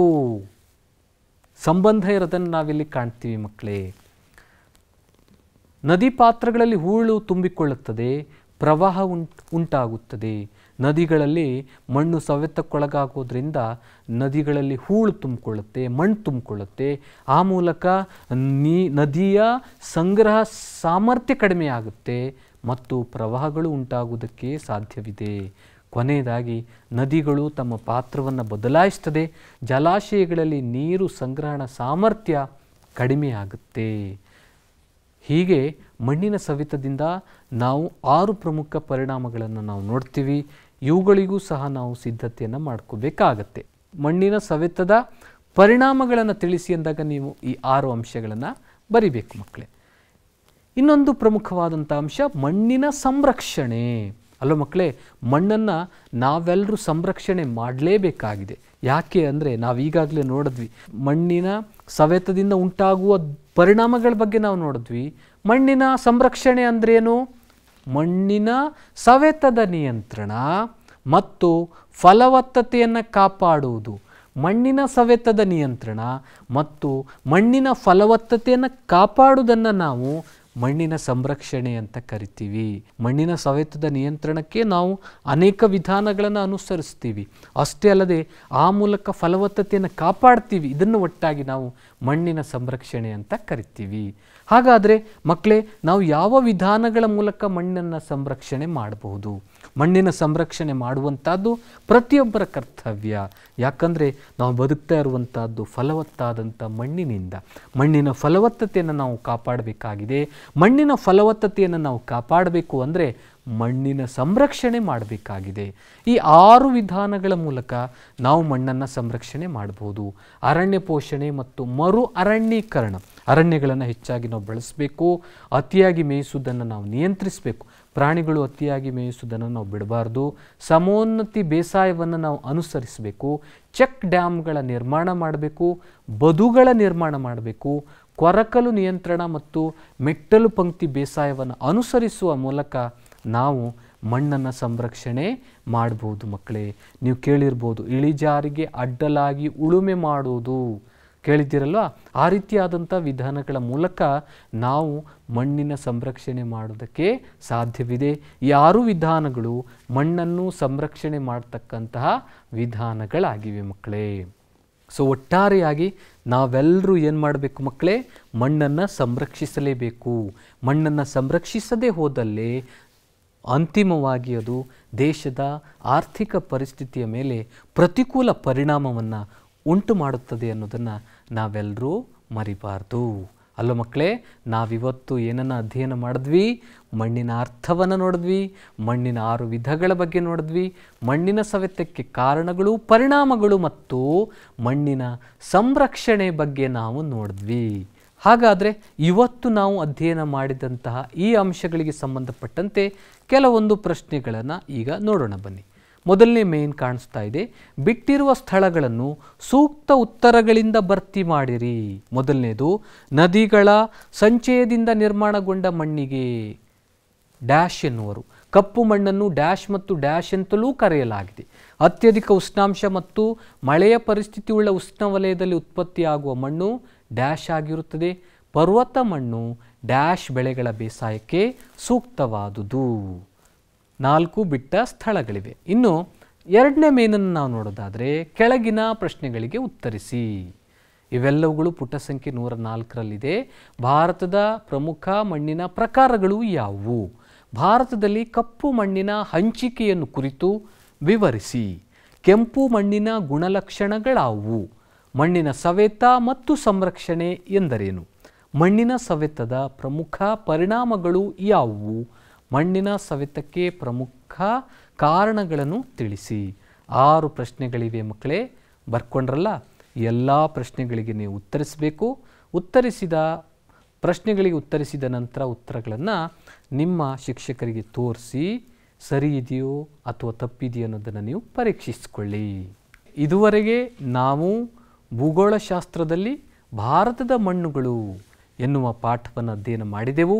ಸಂಬಂಧ ಇರೋದನ್ನು ನಾವಿಲ್ಲಿ ಕಾಣ್ತೀವಿ ಮಕ್ಕಳೇ ನದಿ ಪಾತ್ರಗಳಲ್ಲಿ ಹೂಳು ತುಂಬಿಕೊಳ್ಳುತ್ತದೆ ಪ್ರವಾಹ ಉಂಟಾಗುತ್ತದೆ ನದಿಗಳಲ್ಲಿ ಮಣ್ಣು ಸವೆತಕ್ಕೊಳಗಾಗೋದ್ರಿಂದ ನದಿಗಳಲ್ಲಿ ಹೂಳು ತುಂಬಿಕೊಳ್ಳುತ್ತೆ ಮಣ್ಣು ತುಂಬಿಕೊಳ್ಳುತ್ತೆ ಆ ಮೂಲಕ ನೀ ನದಿಯ ಸಂಗ್ರಹ ಸಾಮರ್ಥ್ಯ ಕಡಿಮೆಯಾಗುತ್ತೆ ಮತ್ತು ಪ್ರವಾಹಗಳು ಉಂಟಾಗುವುದಕ್ಕೆ ಸಾಧ್ಯವಿದೆ ಕೊನೆಯದಾಗಿ ನದಿಗಳು ತಮ್ಮ ಪಾತ್ರವನ್ನು ಬದಲಾಯಿಸ್ತದೆ ಜಲಾಶಯಗಳಲ್ಲಿ ನೀರು ಸಂಗ್ರಹಣ ಸಾಮರ್ಥ್ಯ ಕಡಿಮೆಯಾಗುತ್ತೆ ಹೀಗೆ ಮಣ್ಣಿನ ಸವೆತದಿಂದ ನಾವು ಆರು ಪ್ರಮುಖ ಪರಿಣಾಮಗಳನ್ನು ನಾವು ನೋಡ್ತೀವಿ ಇವುಗಳಿಗೂ ಸಹ ನಾವು ಸಿದ್ಧತೆಯನ್ನು ಮಾಡ್ಕೋಬೇಕಾಗತ್ತೆ ಮಣ್ಣಿನ ಸವೆತದ ಪರಿಣಾಮಗಳನ್ನು ತಿಳಿಸಿ ಅಂದಾಗ ನೀವು ಈ ಆರು ಅಂಶಗಳನ್ನು ಬರಿಬೇಕು ಮಕ್ಕಳೇ ಇನ್ನೊಂದು ಪ್ರಮುಖವಾದಂಥ ಅಂಶ ಮಣ್ಣಿನ ಸಂರಕ್ಷಣೆ ಅಲ್ಲೋ ಮಕ್ಕಳೇ ಮಣ್ಣನ್ನು ನಾವೆಲ್ಲರೂ ಸಂರಕ್ಷಣೆ ಮಾಡಲೇಬೇಕಾಗಿದೆ ಯಾಕೆ ಅಂದರೆ ನಾವು ಈಗಾಗಲೇ ನೋಡಿದ್ವಿ ಮಣ್ಣಿನ ಸವೆತದಿಂದ ಉಂಟಾಗುವ ಪರಿಣಾಮಗಳ ಬಗ್ಗೆ ನಾವು ನೋಡಿದ್ವಿ ಮಣ್ಣಿನ ಸಂರಕ್ಷಣೆ ಅಂದ್ರೇನು ಮಣ್ಣಿನ ಸವೆತದ ನಿಯಂತ್ರಣ ಮತ್ತು ಫಲವತ್ತತೆಯನ್ನು ಕಾಪಾಡುವುದು ಮಣ್ಣಿನ ಸವೆತದ ನಿಯಂತ್ರಣ ಮತ್ತು ಮಣ್ಣಿನ ಫಲವತ್ತತೆಯನ್ನು ಕಾಪಾಡುವುದನ್ನು ನಾವು ಮಣ್ಣಿನ ಸಂರಕ್ಷಣೆ ಅಂತ ಕರಿತೀವಿ ಮಣ್ಣಿನ ಸವೆತದ ನಿಯಂತ್ರಣಕ್ಕೆ ನಾವು ಅನೇಕ ವಿಧಾನಗಳನ್ನು ಅನುಸರಿಸ್ತೀವಿ ಅಷ್ಟೇ ಅಲ್ಲದೆ ಆ ಮೂಲಕ ಫಲವತ್ತತೆಯನ್ನು ಕಾಪಾಡ್ತೀವಿ ಇದನ್ನು ಒಟ್ಟಾಗಿ ನಾವು ಮಣ್ಣಿನ ಸಂರಕ್ಷಣೆ ಅಂತ ಕರಿತೀವಿ ಹಾಗಾದರೆ ಮಕ್ಕಳೇ ನಾವು ಯಾವ ವಿಧಾನಗಳ ಮೂಲಕ ಮಣ್ಣನ್ನು ಸಂರಕ್ಷಣೆ ಮಾಡಬಹುದು ಮಣ್ಣಿನ ಸಂರಕ್ಷಣೆ ಮಾಡುವಂಥದ್ದು ಪ್ರತಿಯೊಬ್ಬರ ಕರ್ತವ್ಯ ಯಾಕಂದರೆ ನಾವು ಬದುಕ್ತಾ ಇರುವಂಥದ್ದು ಫಲವತ್ತಾದಂಥ ಮಣ್ಣಿನಿಂದ ಮಣ್ಣಿನ ಫಲವತ್ತತೆಯನ್ನು ನಾವು ಕಾಪಾಡಬೇಕಾಗಿದೆ ಮಣ್ಣಿನ ಫಲವತ್ತತೆಯನ್ನು ನಾವು ಕಾಪಾಡಬೇಕು ಅಂದರೆ ಮಣ್ಣಿನ ಸಂರಕ್ಷಣೆ ಮಾಡಬೇಕಾಗಿದೆ ಈ ಆರು ವಿಧಾನಗಳ ಮೂಲಕ ನಾವು ಮಣ್ಣನ್ನು ಸಂರಕ್ಷಣೆ ಮಾಡ್ಬೋದು ಅರಣ್ಯ ಪೋಷಣೆ ಮತ್ತು ಮರು ಅರಣ್ಯೀಕರಣ ಅರಣ್ಯಗಳನ್ನು ಹೆಚ್ಚಾಗಿ ನಾವು ಬಳಸಬೇಕು ಅತಿಯಾಗಿ ಮೇಯಿಸುವುದನ್ನು ನಾವು ನಿಯಂತ್ರಿಸಬೇಕು ಪ್ರಾಣಿಗಳು ಅತಿಯಾಗಿ ಮೇಯಿಸುವುದನ್ನು ನಾವು ಬಿಡಬಾರ್ದು ಸಮೋನ್ನತಿ ಬೇಸಾಯವನ್ನು ನಾವು ಅನುಸರಿಸಬೇಕು ಚೆಕ್ ಡ್ಯಾಮ್ಗಳ ನಿರ್ಮಾಣ ಮಾಡಬೇಕು ಬದುಗಳ ನಿರ್ಮಾಣ ಮಾಡಬೇಕು ಕೊರಕಲು ನಿಯಂತ್ರಣ ಮತ್ತು ಮೆಟ್ಟಲು ಪಂಕ್ತಿ ಬೇಸಾಯವನ್ನು ಅನುಸರಿಸುವ ಮೂಲಕ ನಾವು ಮಣ್ಣನ್ನು ಸಂರಕ್ಷಣೆ ಮಾಡ್ಬೋದು ಮಕ್ಕಳೇ ನೀವು ಕೇಳಿರ್ಬೋದು ಇಳಿಜಾರಿಗೆ ಅಡ್ಡಲಾಗಿ ಉಳುಮೆ ಮಾಡುವುದು ಕೇಳಿದ್ದೀರಲ್ವ ಆ ರೀತಿಯಾದಂಥ ವಿಧಾನಗಳ ಮೂಲಕ ನಾವು ಮಣ್ಣಿನ ಸಂರಕ್ಷಣೆ ಮಾಡೋದಕ್ಕೆ ಸಾಧ್ಯವಿದೆ ಯಾರು ವಿಧಾನಗಳು ಮಣ್ಣನ್ನು ಸಂರಕ್ಷಣೆ ಮಾಡತಕ್ಕಂತಹ ವಿಧಾನಗಳಾಗಿವೆ ಮಕ್ಕಳೇ ಸೊ ಒಟ್ಟಾರೆಯಾಗಿ ನಾವೆಲ್ಲರೂ ಏನು ಮಾಡಬೇಕು ಮಕ್ಕಳೇ ಮಣ್ಣನ್ನು ಸಂರಕ್ಷಿಸಲೇಬೇಕು ಮಣ್ಣನ್ನು ಸಂರಕ್ಷಿಸದೇ ಹೋದಲ್ಲಿ ಅಂತಿಮವಾಗಿ ಅದು ದೇಶದ ಆರ್ಥಿಕ ಪರಿಸ್ಥಿತಿಯ ಮೇಲೆ ಪ್ರತಿಕೂಲ ಪರಿಣಾಮವನ್ನು ಉಂಟು ಮಾಡುತ್ತದೆ ಅನ್ನೋದನ್ನು ನಾವೆಲ್ಲರೂ ಮರಿಬಾರ್ದು ಅಲ್ಲೋ ಮಕ್ಕಳೇ ನಾವಿವತ್ತು ಏನನ್ನು ಅಧ್ಯಯನ ಮಾಡಿದ್ವಿ ಮಣ್ಣಿನ ಅರ್ಥವನ್ನು ನೋಡಿದ್ವಿ ಮಣ್ಣಿನ ಆರು ವಿಧಗಳ ಬಗ್ಗೆ ನೋಡಿದ್ವಿ ಮಣ್ಣಿನ ಸವೆತಕ್ಕೆ ಕಾರಣಗಳು ಪರಿಣಾಮಗಳು ಮತ್ತು ಮಣ್ಣಿನ ಸಂರಕ್ಷಣೆ ಬಗ್ಗೆ ನಾವು ನೋಡಿದ್ವಿ ಹಾಗಾದರೆ ಇವತ್ತು ನಾವು ಅಧ್ಯಯನ ಮಾಡಿದಂತಹ ಈ ಅಂಶಗಳಿಗೆ ಸಂಬಂಧಪಟ್ಟಂತೆ ಕೆಲವೊಂದು ಪ್ರಶ್ನೆಗಳನ್ನು ಈಗ ನೋಡೋಣ ಬನ್ನಿ ಮೊದಲನೇ ಮೇನ್ ಕಾಣಿಸ್ತಾ ಇದೆ ಬಿಟ್ಟಿರುವ ಸ್ಥಳಗಳನ್ನು ಸೂಕ್ತ ಉತ್ತರಗಳಿಂದ ಭರ್ತಿ ಮಾಡಿರಿ ಮೊದಲನೇದು ನದಿಗಳ ಸಂಚಯದಿಂದ ನಿರ್ಮಾಣಗೊಂಡ ಮಣ್ಣಿಗೆ ಡ್ಯಾಶ್ ಎನ್ನುವರು ಕಪ್ಪು ಮಣ್ಣನ್ನು ಡ್ಯಾಶ್ ಮತ್ತು ಡ್ಯಾಶ್ ಅಂತಲೂ ಕರೆಯಲಾಗಿದೆ ಅತ್ಯಧಿಕ ಉಷ್ಣಾಂಶ ಮತ್ತು ಮಳೆಯ ಪರಿಸ್ಥಿತಿಯುಳ್ಳ ಉಷ್ಣವಲಯದಲ್ಲಿ ಉತ್ಪತ್ತಿಯಾಗುವ ಮಣ್ಣು ಡ್ಯಾಶ್ ಆಗಿರುತ್ತದೆ ಪರ್ವತ ಮಣ್ಣು ಡ್ಯಾಶ್ ಬೆಳೆಗಳ ಬೇಸಾಯಕ್ಕೆ ಸೂಕ್ತವಾದುದು ನಾಲ್ಕು ಬಿಟ್ಟ ಸ್ಥಳಗಳಿವೆ ಇನ್ನು ಎರಡನೇ ಮೇನನ್ನು ನಾವು ನೋಡೋದಾದರೆ ಕೆಳಗಿನ ಪ್ರಶ್ನೆಗಳಿಗೆ ಉತ್ತರಿಸಿ ಇವೆಲ್ಲವುಗಳು ಪುಟ ಸಂಖ್ಯೆ ನೂರ ನಾಲ್ಕರಲ್ಲಿದೆ ಭಾರತದ ಪ್ರಮುಖ ಮಣ್ಣಿನ ಪ್ರಕಾರಗಳು ಯಾವುವು ಭಾರತದಲ್ಲಿ ಕಪ್ಪು ಮಣ್ಣಿನ ಹಂಚಿಕೆಯನ್ನು ಕುರಿತು ವಿವರಿಸಿ ಕೆಂಪು ಮಣ್ಣಿನ ಗುಣಲಕ್ಷಣಗಳಾವುವು ಮಣ್ಣಿನ ಸವೆತ ಮತ್ತು ಸಂರಕ್ಷಣೆ ಎಂದರೇನು ಮಣ್ಣಿನ ಸವೆತದ ಪ್ರಮುಖ ಪರಿಣಾಮಗಳು ಯಾವುವು ಮಣ್ಣಿನ ಸವೆತಕ್ಕೆ ಪ್ರಮುಖ ಕಾರಣಗಳನ್ನು ತಿಳಿಸಿ ಆರು ಪ್ರಶ್ನೆಗಳಿವೆ ಮಕ್ಕಳೇ ಬರ್ಕೊಂಡ್ರಲ್ಲ ಎಲ್ಲ ಪ್ರಶ್ನೆಗಳಿಗೆ ನೀವು ಉತ್ತರಿಸಬೇಕು ಉತ್ತರಿಸಿದ ಪ್ರಶ್ನೆಗಳಿಗೆ ಉತ್ತರಿಸಿದ ನಂತರ ಉತ್ತರಗಳನ್ನು ನಿಮ್ಮ ಶಿಕ್ಷಕರಿಗೆ ತೋರಿಸಿ ಸರಿ ಇದೆಯೋ ಅಥವಾ ತಪ್ಪಿದೆಯೋ ಅನ್ನೋದನ್ನು ನೀವು ಪರೀಕ್ಷಿಸಿಕೊಳ್ಳಿ ಇದುವರೆಗೆ ನಾವು ಭೂಗೋಳಶಾಸ್ತ್ರದಲ್ಲಿ ಭಾರತದ ಮಣ್ಣುಗಳು ಎನ್ನುವ ಪಾಠವನ್ನು ಅಧ್ಯಯನ ಮಾಡಿದೆವು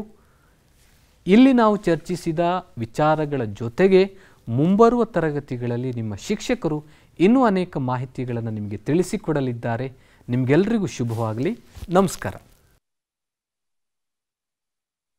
ಇಲ್ಲಿ ನಾವು ಚರ್ಚಿಸಿದ ವಿಚಾರಗಳ ಜೊತೆಗೆ ಮುಂಬರುವ ತರಗತಿಗಳಲ್ಲಿ ನಿಮ್ಮ ಶಿಕ್ಷಕರು ಇನ್ನೂ ಅನೇಕ ಮಾಹಿತಿಗಳನ್ನು ನಿಮಗೆ ತಿಳಿಸಿಕೊಡಲಿದ್ದಾರೆ ನಿಮಗೆಲ್ಲರಿಗೂ ಶುಭವಾಗಲಿ ನಮಸ್ಕಾರ